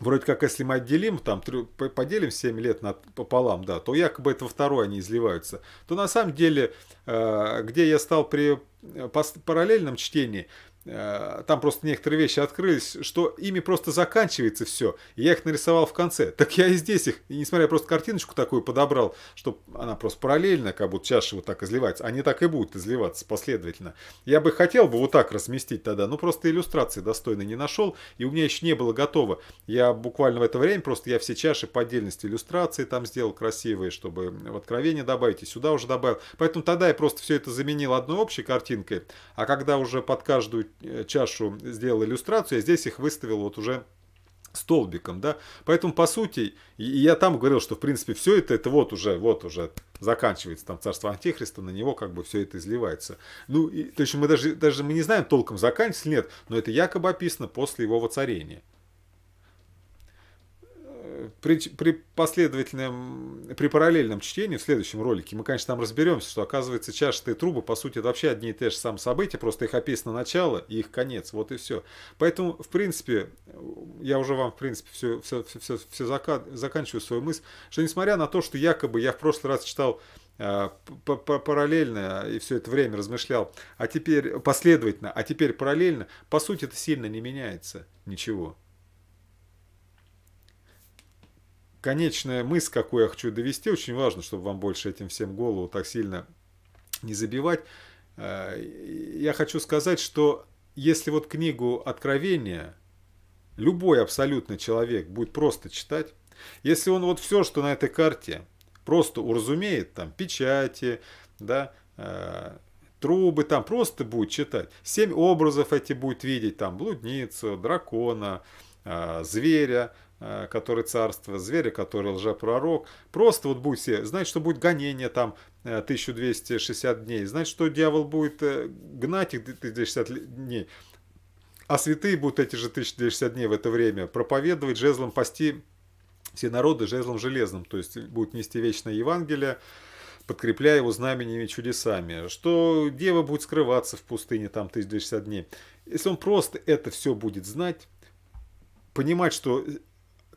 вроде как если мы отделим, там, поделим 7 лет на, пополам, да, то якобы это во второй они изливаются, то на самом деле, э, где я стал при э, параллельном чтении, Э, там просто некоторые вещи открылись, что ими просто заканчивается все. я их нарисовал в конце. Так я и здесь их, и несмотря просто картиночку такую подобрал, чтобы она просто параллельно, как будто чаша вот так изливается. Они так и будут изливаться последовательно. Я бы хотел бы вот так разместить тогда, но просто иллюстрации достойной не нашел, и у меня еще не было готово. Я буквально в это время просто я все чаши по отдельности иллюстрации там сделал красивые, чтобы в откровение добавить, и сюда уже добавил. Поэтому тогда я просто все это заменил одной общей картинкой, а когда уже под каждую Э, чашу сделал иллюстрацию, я здесь их выставил вот уже столбиком, да. Поэтому, по сути, я там говорил, что, в принципе, все это, это вот уже, вот уже заканчивается там царство Антихриста, на него как бы все это изливается. Ну, и, то есть мы даже, даже мы не знаем толком, заканчивается или нет, но это якобы описано после его воцарения при, при последовательном, при параллельном чтении в следующем ролике мы, конечно, там разберемся, что оказывается чашистые трубы, по сути, это вообще одни и те же самые события, просто их описано начало и их конец, вот и все. Поэтому, в принципе, я уже вам, в принципе, все, все, все, все, все закат, заканчиваю свою мысль, что несмотря на то, что якобы я в прошлый раз читал а, параллельно и все это время размышлял, а теперь последовательно, а теперь параллельно, по сути, это сильно не меняется ничего. конечная мысль, какую я хочу довести, очень важно, чтобы вам больше этим всем голову так сильно не забивать. Э, я хочу сказать, что если вот книгу Откровения любой абсолютный человек будет просто читать, если он вот все, что на этой карте, просто уразумеет, там, печати, да, э, трубы, там просто будет читать. Семь образов эти будет видеть, там блудницу, дракона, э, зверя, Э, который царство звери, который лжепророк. Просто вот будь все, знать, что будет гонение там 1260 э, дней, знать, что дьявол будет э, гнать их 1260 дней. А святые будут эти же 1260 дней в это время проповедовать жезлом пасти все народы жезлом железным, то есть будут нести вечное Евангелие, подкрепляя его знамениями и чудесами, что дева будет скрываться в пустыне там 1260 дней. Если он просто это все будет знать, понимать, что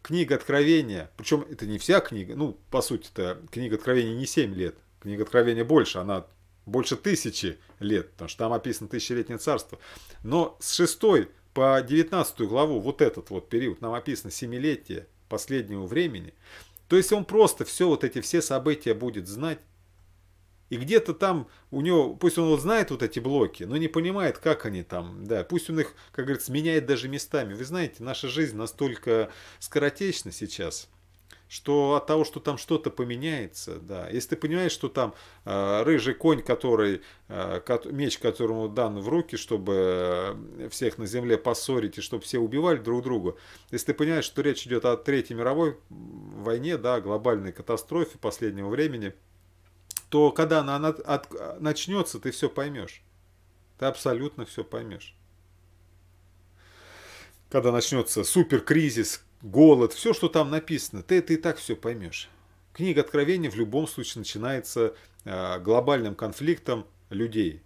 книга Откровения, причем это не вся книга, ну, по сути это книга Откровения не 7 лет, книга Откровения больше, она больше тысячи лет, потому что там описано тысячелетнее царство. Но с 6 по 19 главу, вот этот вот период, нам описано семилетие последнего времени. То есть он просто все вот эти все события будет знать, и где-то там у него, пусть он вот знает вот эти блоки, но не понимает, как они там, да, пусть он их, как говорится, меняет даже местами. Вы знаете, наша жизнь настолько скоротечна сейчас, что от того, что там что-то поменяется, да, если ты понимаешь, что там э, рыжий конь, который, э, ко меч которому дан в руки, чтобы э, всех на земле поссорить и чтобы все убивали друг друга, если ты понимаешь, что речь идет о Третьей мировой войне, да, глобальной катастрофе последнего времени – то когда она, она от, начнется, ты все поймешь. Ты абсолютно все поймешь. Когда начнется суперкризис, голод, все, что там написано, ты это и так все поймешь. Книга Откровения в любом случае начинается э, глобальным конфликтом людей.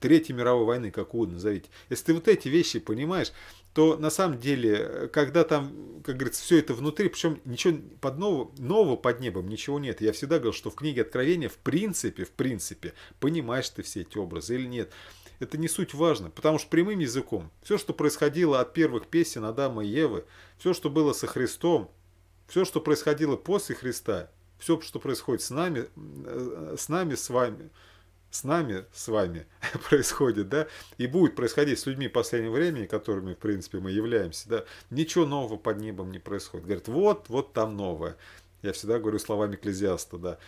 Третьей мировой войны, как угодно назовите. Если ты вот эти вещи понимаешь, то на самом деле, э, когда там, как говорится, все это внутри, причем ничего под нового, нового под небом ничего нет. Я всегда говорил, что в книге Откровения в принципе, в принципе, понимаешь ты все эти образы или нет. Это не суть важно, потому что прямым языком все, что происходило от первых песен Адама и Евы, все, что было со Христом, все, что происходило после Христа, все, что происходит с нами, э, с нами, с вами – с нами, с вами происходит, да, и будет происходить с людьми последнего времени, которыми, в принципе, мы являемся, да, ничего нового под небом не происходит. Говорит, вот, вот там новое. Я всегда говорю словами Экклезиаста, да.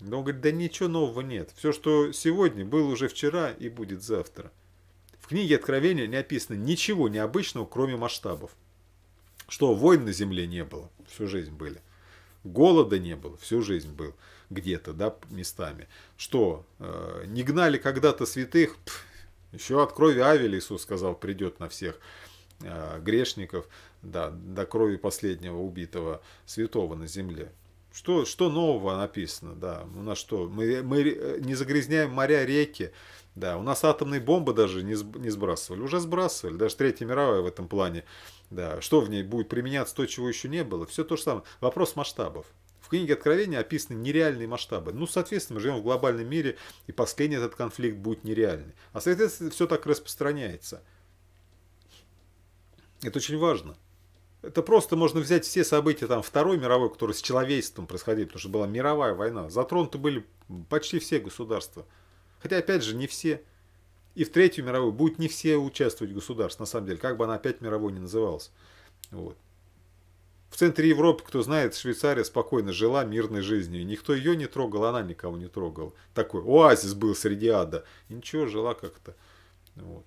Но он говорит, да ничего нового нет. Все, что сегодня, было уже вчера и будет завтра. В книге Откровения не описано ничего необычного, кроме масштабов. Что войн на земле не было, всю жизнь были. Голода не было, всю жизнь был где-то, да, местами. Что, э, не гнали когда-то святых? Пф, еще от крови Авеля Иисус сказал, придет на всех э, грешников, да, до крови последнего убитого святого на земле. Что, что нового написано, да, у нас что, мы, мы э, не загрязняем моря, реки, да, у нас атомные бомбы даже не, не сбрасывали, уже сбрасывали, даже Третья мировая в этом плане, да, что в ней будет применяться, то, чего еще не было, все то же самое. Вопрос масштабов. В книге Откровения описаны нереальные масштабы. Ну, соответственно, мы живем в глобальном мире, и последний этот конфликт будет нереальный. А, соответственно, все так распространяется. Это очень важно. Это просто можно взять все события там, Второй мировой, которые с человечеством происходили, потому что была мировая война. Затронуты были почти все государства. Хотя, опять же, не все. И в Третью мировую будут не все участвовать государств, на самом деле, как бы она опять мировой не называлась. Вот. В центре Европы, кто знает, Швейцария спокойно жила мирной жизнью. Никто ее не трогал, она никого не трогала. Такой оазис был среди ада. И ничего, жила как-то. Вот.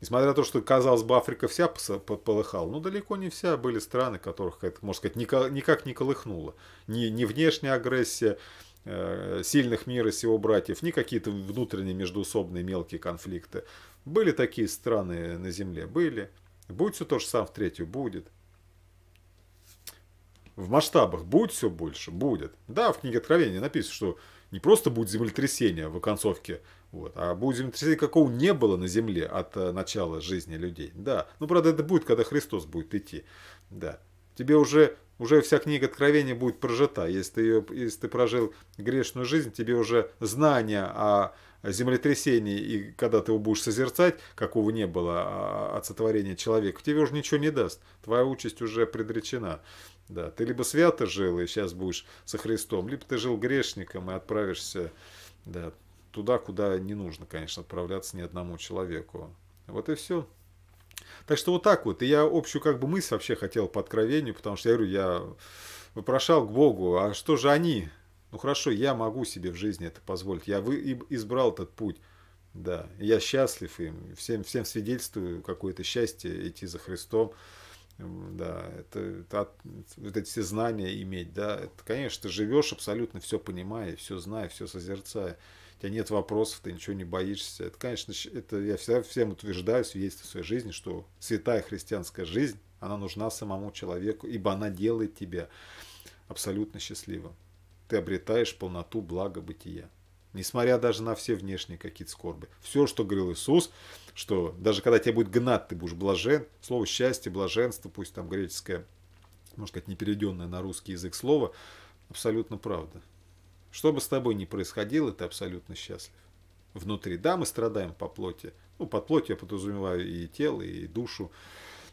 Несмотря на то, что, казалось бы, Африка вся полыхала, ну, далеко не вся. Были страны, которых, можно сказать, никак не колыхнуло. Ни, ни внешняя агрессия э, сильных мира сего братьев, ни какие-то внутренние междуусобные мелкие конфликты. Были такие страны на земле? Были. Будет все то же самое в третью? Будет. В масштабах будет все больше? Будет. Да, в книге Откровения написано, что не просто будет землетрясение в оконцовке, вот, а будет землетрясение, какого не было на земле от э, начала жизни людей. Да, ну, правда, это будет, когда Христос будет идти. Да. Тебе уже, уже вся книга Откровения будет прожита. Если ты, ее, если ты прожил грешную жизнь, тебе уже знания о землетрясении и когда ты его будешь созерцать, какого не было а, от сотворения человека, тебе уже ничего не даст. Твоя участь уже предречена. Да, ты либо свято жил и сейчас будешь со Христом, либо ты жил грешником и отправишься да, туда, куда не нужно, конечно, отправляться ни одному человеку. Вот и все. Так что вот так вот. И я общую как бы мысль вообще хотел по откровению, потому что я говорю, я вопрошал к Богу, а что же они? Ну хорошо, я могу себе в жизни это позволить. Я вы, избрал этот путь. Да, я счастлив им, всем, всем свидетельствую какое-то счастье идти за Христом да, это, это вот эти все знания иметь, да, это, конечно, ты живешь абсолютно все понимая, все зная, все созерцая, у тебя нет вопросов, ты ничего не боишься, это, конечно, это я всегда всем утверждаю, свидетельство своей жизни, что святая христианская жизнь, она нужна самому человеку, ибо она делает тебя абсолютно счастливым, ты обретаешь полноту блага бытия несмотря даже на все внешние какие-то скорби. Все, что говорил Иисус, что даже когда тебя будет гнать, ты будешь блажен, слово счастье, блаженство, пусть там греческое, можно сказать, не на русский язык слово, абсолютно правда. Что бы с тобой ни происходило, ты абсолютно счастлив. Внутри, да, мы страдаем по плоти. Ну, под плотью я подразумеваю и тело, и душу,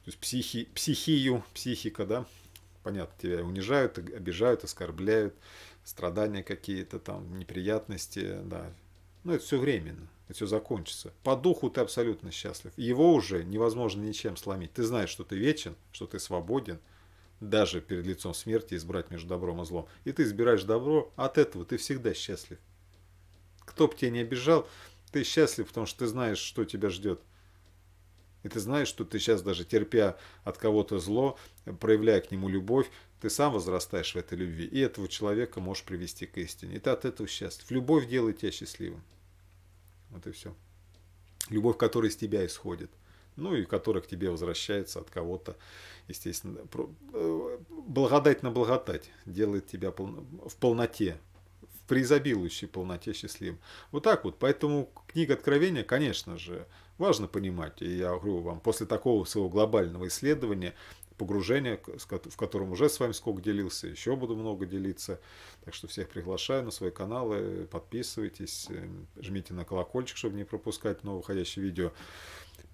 то есть психи, психию, психика, да, понятно, тебя унижают, обижают, оскорбляют, страдания какие-то там, неприятности, да. Но ну, это все временно, это все закончится. По духу ты абсолютно счастлив. Его уже невозможно ничем сломить. Ты знаешь, что ты вечен, что ты свободен, даже перед лицом смерти избрать между добром и злом. И ты избираешь добро, а от этого ты всегда счастлив. Кто бы тебя не обижал, ты счастлив, потому что ты знаешь, что тебя ждет – и ты знаешь, что ты сейчас даже терпя от кого-то зло, проявляя к нему любовь, ты сам возрастаешь в этой любви, и этого человека можешь привести к истине. И ты от этого счастлив. Любовь делает тебя счастливым. Вот и все. Любовь, которая из тебя исходит. Ну и которая к тебе возвращается от кого-то, естественно. Э, благодать на благодать делает тебя в полноте, преизобилующей полноте счастливым Вот так вот. Поэтому книга Откровения, конечно же, важно понимать. И я говорю вам, после такого своего глобального исследования, погружения, в котором уже с вами сколько делился, еще буду много делиться. Так что всех приглашаю на свои каналы, подписывайтесь, э, жмите на колокольчик, чтобы не пропускать новоходящие видео.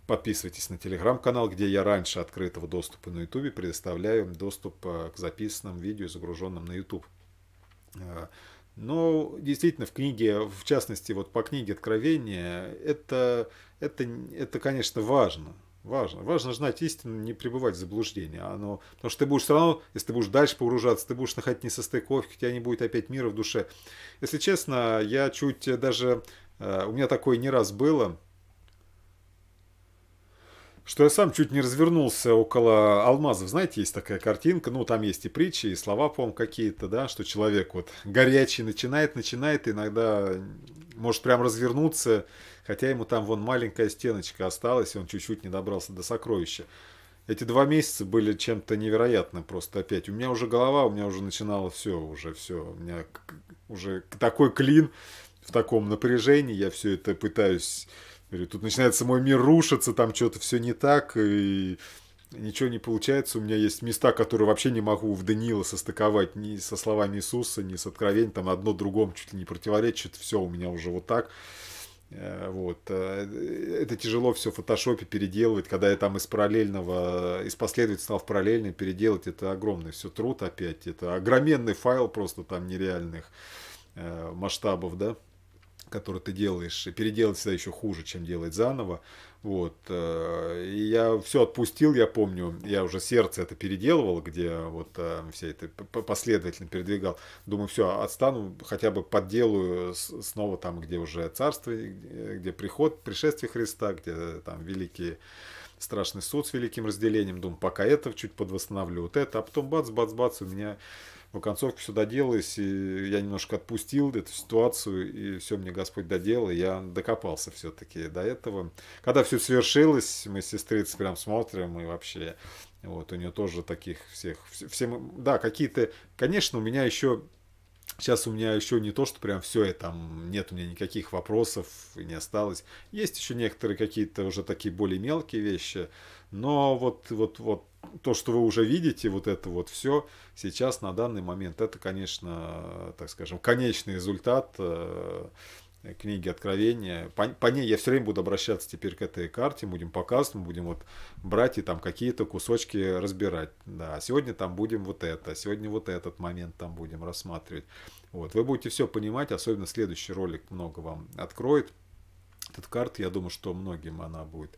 Подписывайтесь на телеграм-канал, где я раньше открытого доступа на ютубе предоставляю доступ э, к записанным видео, загруженным на ютуб. Э, но действительно в книге, в частности вот по книге Откровения, это, это, это конечно, важно. Важно. Важно знать истину, не пребывать в заблуждении. Оно, потому что ты будешь все равно, если ты будешь дальше погружаться, ты будешь находить несостыковки, у тебя не будет опять мира в душе. Если честно, я чуть даже... Э, у меня такое не раз было что я сам чуть не развернулся около алмазов. Знаете, есть такая картинка, ну, там есть и притчи, и слова, по-моему, какие-то, да, что человек вот горячий начинает, начинает, иногда может прям развернуться, хотя ему там вон маленькая стеночка осталась, и он чуть-чуть не добрался до сокровища. Эти два месяца были чем-то невероятным просто опять. У меня уже голова, у меня уже начинало все, уже все, у меня уже такой клин в таком напряжении, я все это пытаюсь Тут начинается мой мир рушиться, там что-то все не так, и ничего не получается. У меня есть места, которые вообще не могу в Даниила состыковать ни со словами Иисуса, ни с откровением. Там одно другому чуть ли не противоречит. Все у меня уже вот так. Э, вот. Э, это тяжело все в фотошопе переделывать, когда я там из параллельного, из последовательного в параллельный переделать, это огромный все труд опять, это огроменный файл просто там нереальных э, масштабов, да который ты делаешь, и переделать всегда еще хуже, чем делать заново. Вот. Э, и я все отпустил, я помню, я уже сердце это переделывал, где вот э, все это последовательно передвигал. Думаю, все, отстану, хотя бы подделаю снова там, где уже царство, э, где приход, пришествие Христа, где там великие страшный суд с великим разделением. Думаю, пока это чуть подвосстановлю вот это, а потом бац, бац, бац, у меня но концовка все доделалась, и я немножко отпустил эту ситуацию, и все мне Господь доделал, и я докопался все-таки до этого. Когда все свершилось, мы с сестрицей прям смотрим, и вообще, вот, у нее тоже таких всех, всем да, какие-то, конечно, у меня еще Сейчас у меня еще не то, что прям все, и там нет у меня никаких вопросов и не осталось. Есть еще некоторые какие-то уже такие более мелкие вещи, но вот, вот, вот то, что вы уже видите, вот это вот все сейчас на данный момент, это, конечно, так скажем, конечный результат э, книги Откровения. По, по ней я все время буду обращаться теперь к этой карте, будем показывать, мы будем вот брать и там какие-то кусочки разбирать. Да, сегодня там будем вот это, сегодня вот этот момент там будем рассматривать. Вот, вы будете все понимать, особенно следующий ролик много вам откроет. Этот карт, я думаю, что многим она будет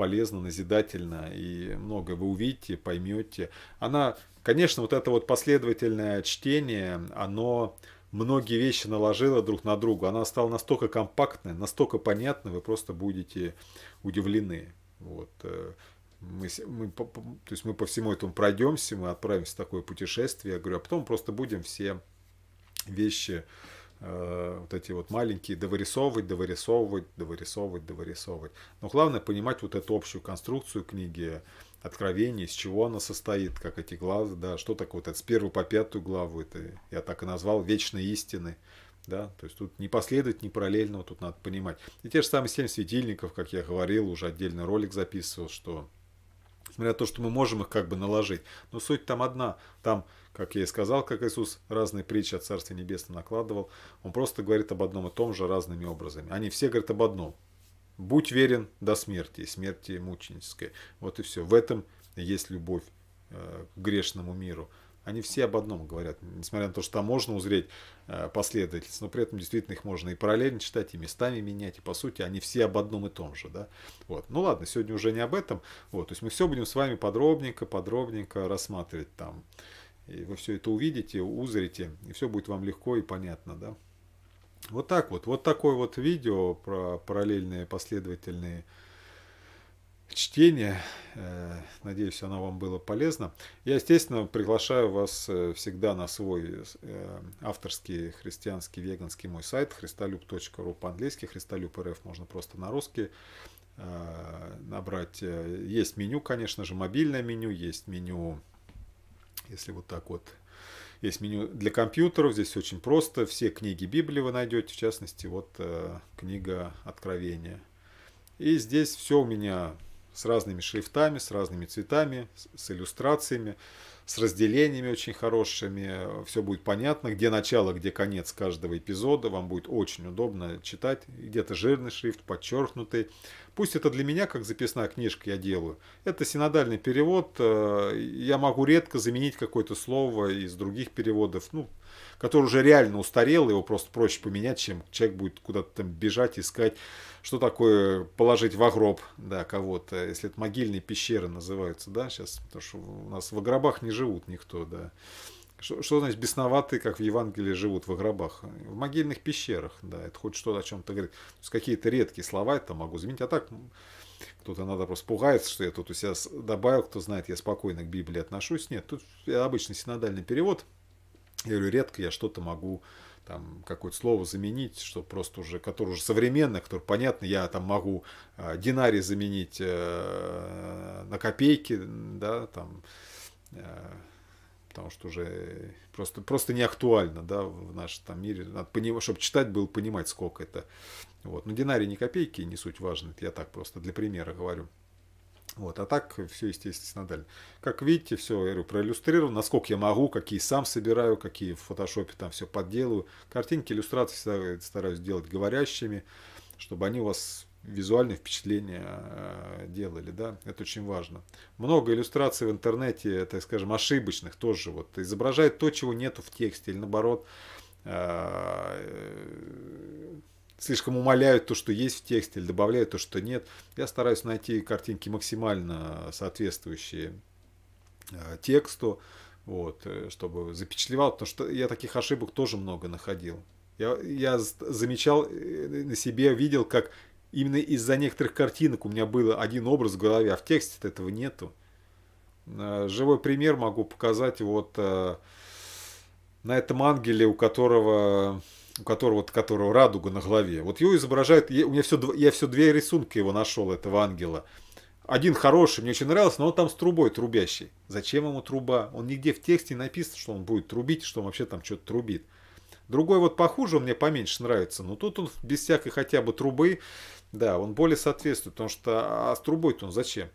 полезно, назидательно, и многое вы увидите, поймете. Она, конечно, вот это вот последовательное чтение, оно многие вещи наложило друг на друга. Она стала настолько компактной, настолько понятной, вы просто будете удивлены. Вот. Э, мы, мы, то есть мы по всему этому пройдемся, мы отправимся в такое путешествие, я говорю, а потом просто будем все вещи Э, вот эти вот маленькие, довырисовывать, довырисовывать, довырисовывать, довырисовывать. Но главное понимать вот эту общую конструкцию книги, откровений, из чего она состоит, как эти глаза, да, что такое вот это, с первую по пятую главу, это я так и назвал, вечные истины, да, то есть тут не последовать, не параллельного, тут надо понимать. И те же самые семь светильников, как я говорил, уже отдельный ролик записывал, что несмотря на то, что мы можем их как бы наложить. Но суть там одна. Там, как я и сказал, как Иисус разные притчи о Царстве Небесном накладывал, он просто говорит об одном и том же разными образами. Они все говорят об одном. Будь верен до смерти, смерти мученической. Вот и все. В этом есть любовь э, к грешному миру. Они все об одном говорят, несмотря на то, что там можно узреть э, последовательность, но при этом действительно их можно и параллельно читать, и местами менять, и по сути они все об одном и том же. Да? Вот. Ну ладно, сегодня уже не об этом. Вот. То есть мы все будем с вами подробненько, подробненько рассматривать там. И вы все это увидите, узрите, и все будет вам легко и понятно. Да? Вот так вот. Вот такое вот видео про параллельные последовательные чтение. Э, надеюсь, оно вам было полезно. Я, естественно, приглашаю вас э, всегда на свой э, авторский христианский веганский мой сайт христолюб.ру по-английски, христолюб.рф можно просто на русский набрать. Есть меню, конечно же, мобильное меню, есть меню, если вот так вот, есть меню для компьютеров, здесь очень просто, все книги Библии вы найдете, в частности, вот книга Откровения. И здесь все у меня с разными шрифтами, с разными цветами, с иллюстрациями, с разделениями очень хорошими. Все будет понятно, где начало, где конец каждого эпизода. Вам будет очень удобно читать. Где-то жирный шрифт, подчеркнутый. Пусть это для меня, как записная книжка, я делаю. Это синодальный перевод. Э, я могу редко заменить какое-то слово из других переводов. Ну, который уже реально устарел, его просто проще поменять, чем человек будет куда-то там бежать, искать, что такое положить в гроб, да, кого-то, если это могильные пещеры называются, да, сейчас, потому что у нас в гробах не живут никто, да. Что, что значит бесноватые, как в Евангелии, живут в гробах? В могильных пещерах, да, это хоть что-то о чем-то говорит. То есть какие-то редкие слова это могу заменить, а так кто-то надо просто пугается, что я тут у себя добавил, кто знает, я спокойно к Библии отношусь. Нет, тут обычный синодальный перевод – я говорю, редко я что-то могу там какое-то слово заменить, что просто уже, которое уже современное, которое понятно, я там могу э, динарий заменить э, на копейки, да, там, э, потому что уже просто, просто не актуально, да, в нашем там мире. Надо понимать, чтобы читать было, понимать, сколько это. Вот. Но динарий не копейки, не суть важно, это я так просто для примера говорю. Вот, а так все, естественно, дальше. Как видите, все, я говорю, проиллюстрировано, насколько я могу, какие сам собираю, какие в фотошопе там все подделываю. Картинки, иллюстрации всегда стараюсь делать говорящими, чтобы они у вас визуальные впечатления э, делали, да, это очень важно. Много иллюстраций в интернете, так скажем, ошибочных тоже, вот, изображает то, чего нету в тексте, или наоборот, э, слишком умаляют то, что есть в тексте, или добавляют то, что нет. Я стараюсь найти картинки максимально соответствующие э, тексту, вот, э, чтобы запечатлевал, потому что я таких ошибок тоже много находил. Я, я замечал э, на себе, видел, как именно из-за некоторых картинок у меня был один образ в голове, а в тексте этого нету. Живой пример могу показать вот на этом ангеле, у которого у которого, которого радуга на голове. Вот его изображают, я, у меня все, я все две рисунки его нашел, этого ангела. Один хороший, мне очень нравился, но он там с трубой трубящий. Зачем ему труба? Он нигде в тексте не написано, что он будет трубить, что он вообще там что-то трубит. Другой вот похуже, он мне поменьше нравится, но тут он без всякой хотя бы трубы, да, он более соответствует, потому что а, а с трубой-то он зачем?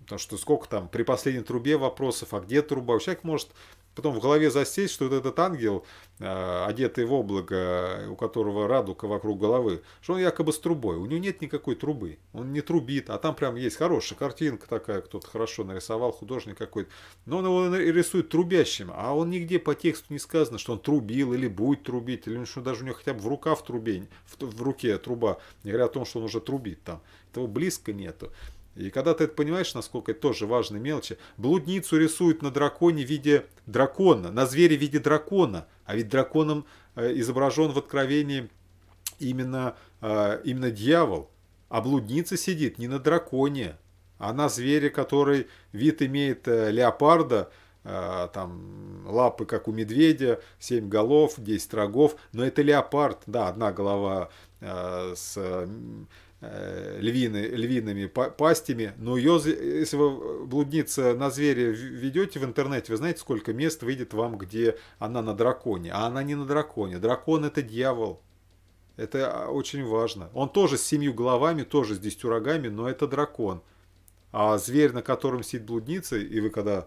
Потому что сколько там при последней трубе вопросов, а где труба? Человек может Потом в голове засесть, что вот этот ангел, э, одетый в облако, у которого радуга вокруг головы, что он якобы с трубой. У него нет никакой трубы. Он не трубит, а там прям есть хорошая картинка такая, кто-то хорошо нарисовал, художник какой-то. Но он его рисует трубящим, а он нигде по тексту не сказано, что он трубил или будет трубить, или что даже у него хотя бы в рука в трубе, в, в руке труба, не говоря о том, что он уже трубит там. Этого близко нету. И когда ты это понимаешь, насколько это тоже важные мелочи, блудницу рисуют на драконе в виде дракона, на звере в виде дракона. А ведь драконом э, изображен в откровении именно, э, именно дьявол. А блудница сидит не на драконе, а на звере, который вид имеет э, леопарда, там лапы, как у медведя, 7 голов, 10 рогов, но это леопард, да, одна голова с Э, львины, львиными пастями. Но ее, если вы э, блудница на звере ведете в интернете, вы знаете, сколько мест выйдет вам, где она на драконе. А она не на драконе. Дракон – это дьявол. Это а, очень важно. Он тоже с семью головами, тоже с десятью рогами, но это дракон. А зверь, на котором сидит блудница, и вы когда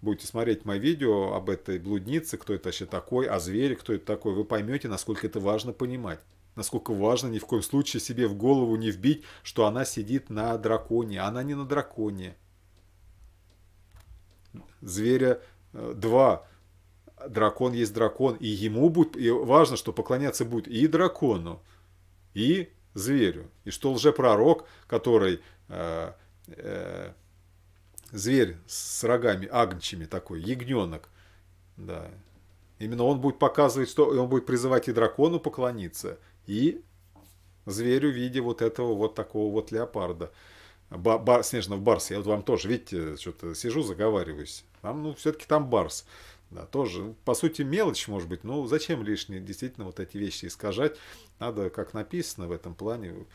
будете смотреть мое видео об этой блуднице, кто это вообще такой, о а звере, кто это такой, вы поймете, насколько это важно понимать насколько важно ни в коем случае себе в голову не вбить, что она сидит на драконе. Она не на драконе. Зверя 2. Э, дракон есть дракон, и ему будет, и важно, что поклоняться будет и дракону, и зверю. И что лжепророк, который э, э, зверь с рогами, агнчими такой, ягненок, да, именно он будет показывать, что он будет призывать и дракону поклониться, и зверю в виде вот этого вот такого вот леопарда. Ба ба снежного барса. Я вот вам тоже, видите, что-то сижу, заговариваюсь. Там, ну, все-таки там барс. Да, тоже, ну, по сути, мелочь, может быть, но зачем лишние действительно вот эти вещи искажать? Надо, как написано в этом плане,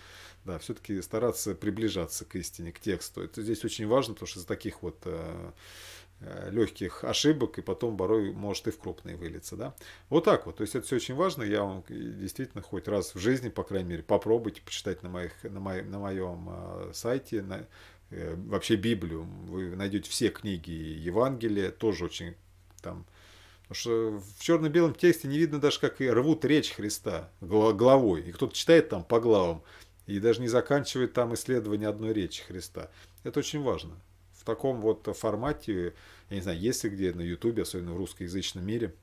да, все-таки стараться приближаться к истине, к тексту. Это здесь очень важно, потому что из таких вот э, Э, легких ошибок, и потом порой может и в крупные вылиться. Да? Вот так вот. То есть это все очень важно. Я вам э, действительно хоть раз в жизни, по крайней мере, попробуйте почитать на, моих, на, моем, на моем э, сайте, на, вообще Библию. Вы найдете все книги Евангелия, тоже очень там... Потому что в черно-белом тексте не видно даже, как и рвут речь Христа главой. И кто-то читает там по главам, и даже не заканчивает там исследование одной речи Христа. Это очень важно в таком вот формате, я не знаю, есть ли где на Ютубе, особенно в русскоязычном мире,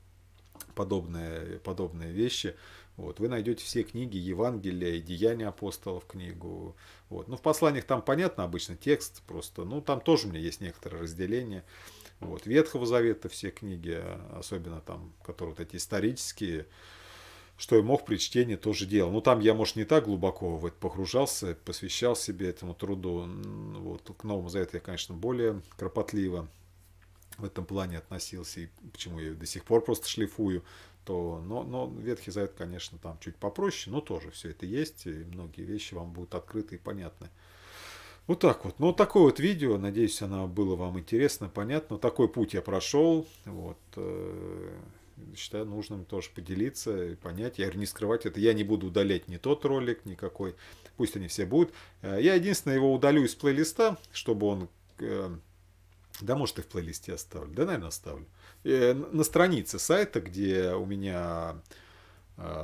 подобные, подобные вещи. Вот. Вы найдете все книги Евангелия и Деяния апостолов книгу. Вот. Ну, в посланиях там понятно обычно текст просто. Ну, там тоже у меня есть некоторое разделение, Вот. Ветхого Завета все книги, особенно там, которые вот эти исторические, что я мог при чтении тоже делал. но ну, там я, может, не так глубоко в это погружался, посвящал себе этому труду. Вот, к Новому Завету я, конечно, более кропотливо в этом плане относился, и почему я до сих пор просто шлифую, то, но, но Ветхий Завет, конечно, там чуть попроще, но тоже все это есть, и многие вещи вам будут открыты и понятны. Вот так вот. Ну, такое вот видео. Надеюсь, оно было вам интересно, понятно. Такой путь я прошел. Вот. Э, считаю нужным тоже поделиться и понять. Я не скрывать это. Я не буду удалять ни тот ролик, никакой. Пусть они все будут. Э, я единственное его удалю из плейлиста, чтобы он... Э, да, может, и в плейлисте оставлю. Да, наверное, оставлю. Э, на странице сайта, где у меня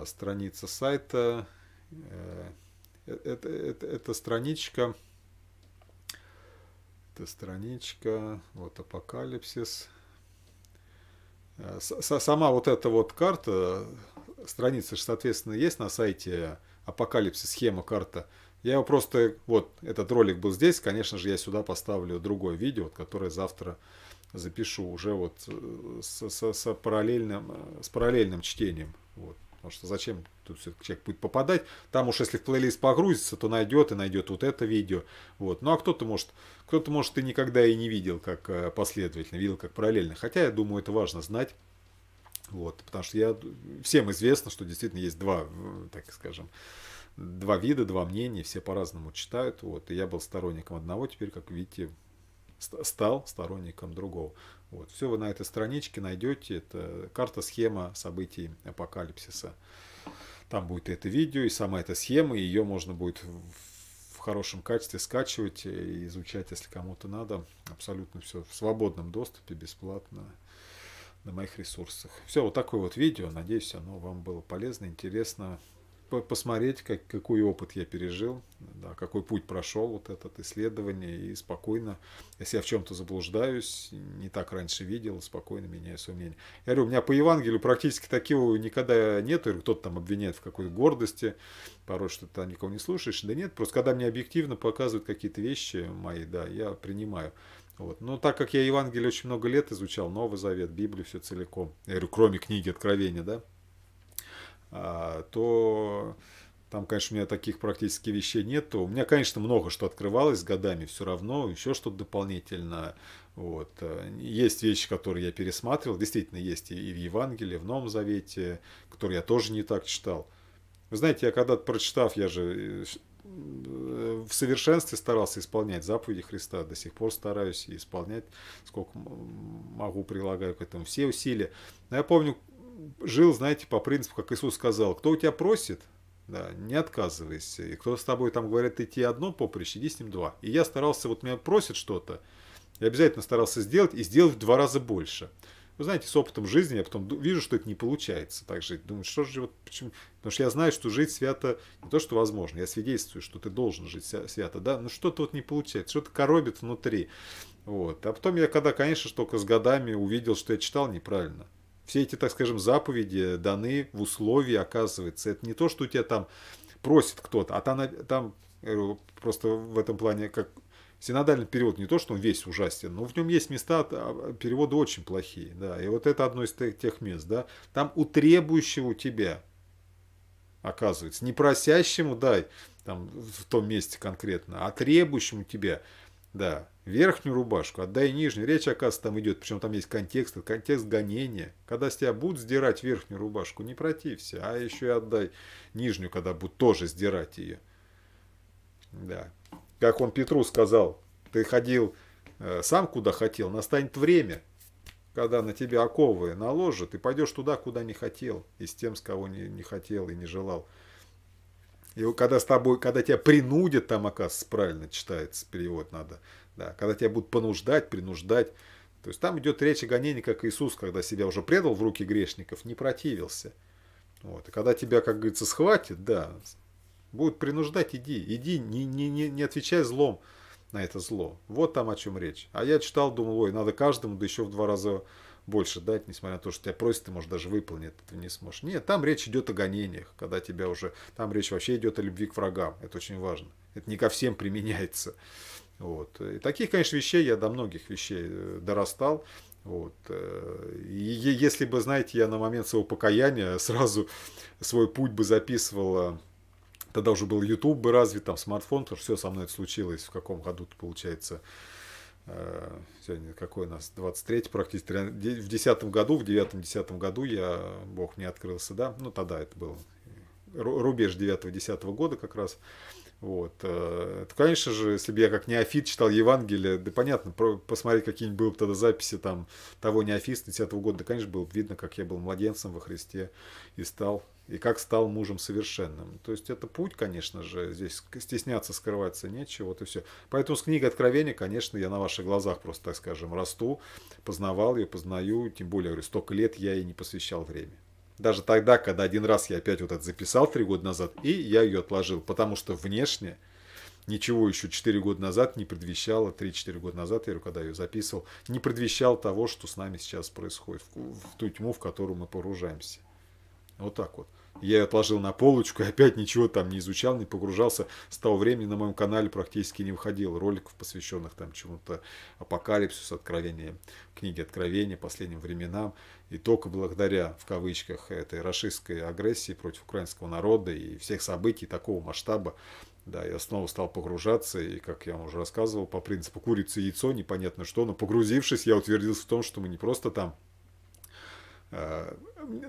страница сайта... Это, это, это страничка... Это страничка... Вот апокалипсис... Сама вот эта вот карта, страница же, соответственно, есть на сайте Апокалипсис схема карта. Я его просто, вот этот ролик был здесь, конечно же, я сюда поставлю другое видео, которое завтра запишу уже вот с, с, с, параллельным, э, с параллельным чтением. Вот. Потому что зачем тут человек будет попадать? Там уж если в плейлист погрузится, то найдет и найдет вот это видео. Вот. Ну а кто-то может, кто-то может и никогда и не видел как э, последовательно, видел как параллельно. Хотя я думаю, это важно знать. Вот, потому что я, всем известно, что действительно есть два, э, так скажем, два вида, два мнения, все по-разному читают. Вот, и я был сторонником одного, теперь, как видите, стал сторонником другого. Вот, все вы на этой страничке найдете. Это карта-схема событий апокалипсиса. Там будет это видео и сама эта схема. Ее можно будет в хорошем качестве скачивать и изучать, если кому-то надо. Абсолютно все в свободном доступе, бесплатно на моих ресурсах. Все, вот такое вот видео. Надеюсь, оно вам было полезно, интересно посмотреть, как, какой опыт я пережил, да, какой путь прошел вот этот исследование, и спокойно, если я в чем-то заблуждаюсь, не так раньше видел, спокойно меняю свое мнение. Я говорю, у меня по Евангелию практически такого никогда нет, кто-то там обвиняет в какой-то гордости, порой что-то никого не слушаешь, да нет, просто когда мне объективно показывают какие-то вещи мои, да, я принимаю. Вот. Но так как я Евангелие очень много лет изучал, Новый Завет, Библию все целиком, я говорю, кроме книги Откровения, да, а, то там, конечно, у меня таких практически вещей нет. У меня, конечно, много что открывалось годами, все равно, еще что-то дополнительно. Вот. Есть вещи, которые я пересматривал, действительно, есть и в Евангелии, и в Новом Завете, которые я тоже не так читал. Вы знаете, я когда-то прочитав, я же э, в совершенстве старался исполнять заповеди Христа, до сих пор стараюсь исполнять, сколько могу, прилагаю к этому все усилия. Но я помню, жил, знаете, по принципу, как Иисус сказал, кто у тебя просит, да, не отказывайся. И кто с тобой там говорит идти одно поприще, иди с ним два. И я старался, вот меня просит что-то, я обязательно старался сделать и сделать в два раза больше. Вы знаете, с опытом жизни я потом вижу, что это не получается так жить. Думаю, что же вот почему? Потому что я знаю, что жить свято не то, что возможно. Я свидетельствую, что ты должен жить свято, да, но что-то вот не получается, что-то коробит внутри. Вот. А потом я когда, конечно, только с годами увидел, что я читал неправильно – все эти, так скажем, заповеди даны в условии, оказывается. Это не то, что у тебя там просит кто-то, а там, там просто в этом плане как Синодальный перевод не то, что он весь ужастен, но в нем есть места а, а, переводы очень плохие. Да. И вот это одно из тех мест. Да. Там у требующего тебя, оказывается, не просящему дай, там, в том месте конкретно, а требующему тебя, да, верхнюю рубашку, отдай нижнюю. Речь, оказывается, там идет, причем там есть контекст, контекст гонения. Когда с тебя будут сдирать верхнюю рубашку, не протився, а еще и отдай нижнюю, когда будут тоже сдирать ее. Да. Как он Петру сказал, ты ходил э, сам куда хотел, настанет время, когда на тебя оковы наложат, и пойдешь туда, куда не хотел, и с тем, с кого не, не хотел и не желал. И когда с тобой, когда тебя принудят, там, оказывается, правильно читается перевод надо, да, когда тебя будут понуждать, принуждать. То есть там идет речь о гонении, как Иисус, когда себя уже предал в руки грешников, не противился. Вот. И когда тебя, как говорится, схватит, да, будут принуждать, иди, иди, не, не, не, не отвечай злом на это зло. Вот там о чем речь. А я читал, думал, ой, надо каждому, да еще в два раза больше дать, несмотря на то, что тебя просят, ты, может, даже выполнить это не сможешь. Нет, там речь идет о гонениях, когда тебя уже... Там речь вообще идет о любви к врагам. Это очень важно. Это не ко всем применяется. Вот. И таких, конечно, вещей я до многих вещей э, дорастал. Вот. Э, и если бы, знаете, я на момент своего покаяния сразу свой путь бы записывал, э, тогда уже был YouTube бы развит, там смартфон, потому что все со мной это случилось, в каком году то получается, сегодня какой у нас, 23 практически, в 10 году, в 9-10 году я, Бог не открылся, да, ну тогда это был рубеж 9-10 года как раз, вот. Э, это, конечно же, если бы я как неофит читал Евангелие, да понятно, посмотреть какие-нибудь были бы тогда записи там того неофиста 10 -го года, да, конечно, было бы видно, как я был младенцем во Христе и стал, и как стал мужем совершенным. То есть это путь, конечно же, здесь стесняться, скрываться нечего, вот и все. Поэтому с книгой Откровения, конечно, я на ваших глазах просто, так скажем, расту, познавал ее, познаю, тем более, говорю, столько лет я ей не посвящал время. Даже тогда, когда один раз я опять вот это записал три года назад, и я ее отложил, потому что внешне ничего еще четыре года назад не предвещало, три-четыре года назад, я говорю, когда ее записывал, не предвещал того, что с нами сейчас происходит, в, в ту тьму, в которую мы погружаемся. Вот так вот. Я ее отложил на полочку и опять ничего там не изучал, не погружался. С того времени на моем канале практически не выходил, роликов, посвященных там чему-то апокалипсису, откровениям, книге Откровения, последним временам. И только благодаря, в кавычках, этой расистской агрессии против украинского народа и всех событий такого масштаба, да, я снова стал погружаться, и, как я вам уже рассказывал, по принципу курица и яйцо, непонятно что, но погрузившись, я утвердился в том, что мы не просто там Э,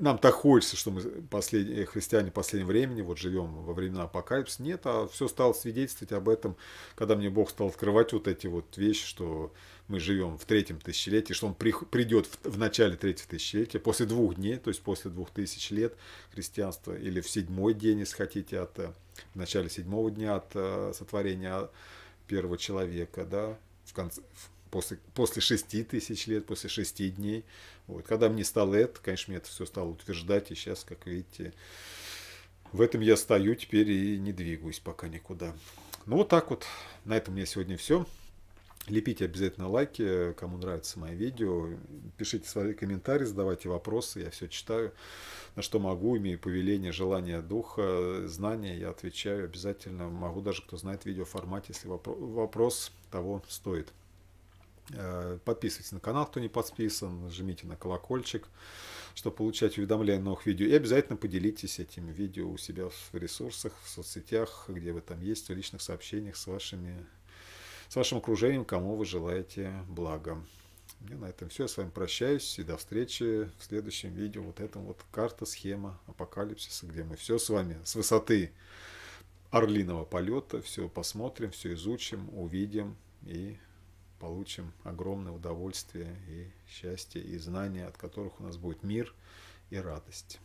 нам так хочется, что мы последние, э, христиане последнего времени вот живем во времена апокалипсиса. Нет, а все стало свидетельствовать об этом, когда мне Бог стал открывать вот эти вот вещи, что мы живем в третьем тысячелетии, что Он при, придет в, в начале третьего тысячелетия, после двух дней, то есть после двух тысяч лет христианства, или в седьмой день, если хотите, от, э, в начале седьмого дня от сотворения первого человека, да, в конце, после, после 6 тысяч лет, после 6 дней. Вот. Когда мне стало это, конечно, мне это все стало утверждать, и сейчас, как видите, в этом я стою теперь и не двигаюсь пока никуда. Ну вот так вот, на этом у меня сегодня все. Лепите обязательно лайки, кому нравится мое видео. Пишите свои комментарии, задавайте вопросы, я все читаю. На что могу, имею повеление, желание духа, знания, я отвечаю обязательно. Могу даже, кто знает видео формат, если вопрос того стоит. Э, подписывайтесь на канал, кто не подписан, жмите на колокольчик, чтобы получать уведомления о новых видео. И обязательно поделитесь этим видео у себя в ресурсах, в соцсетях, где вы там есть, в личных сообщениях с, вашими, с вашим окружением, кому вы желаете блага. И ну, на этом все. Я с вами прощаюсь и до встречи в следующем видео. Вот это вот карта, схема апокалипсиса, где мы все с вами с высоты орлиного полета все посмотрим, все изучим, увидим и получим огромное удовольствие и счастье, и знания, от которых у нас будет мир и радость.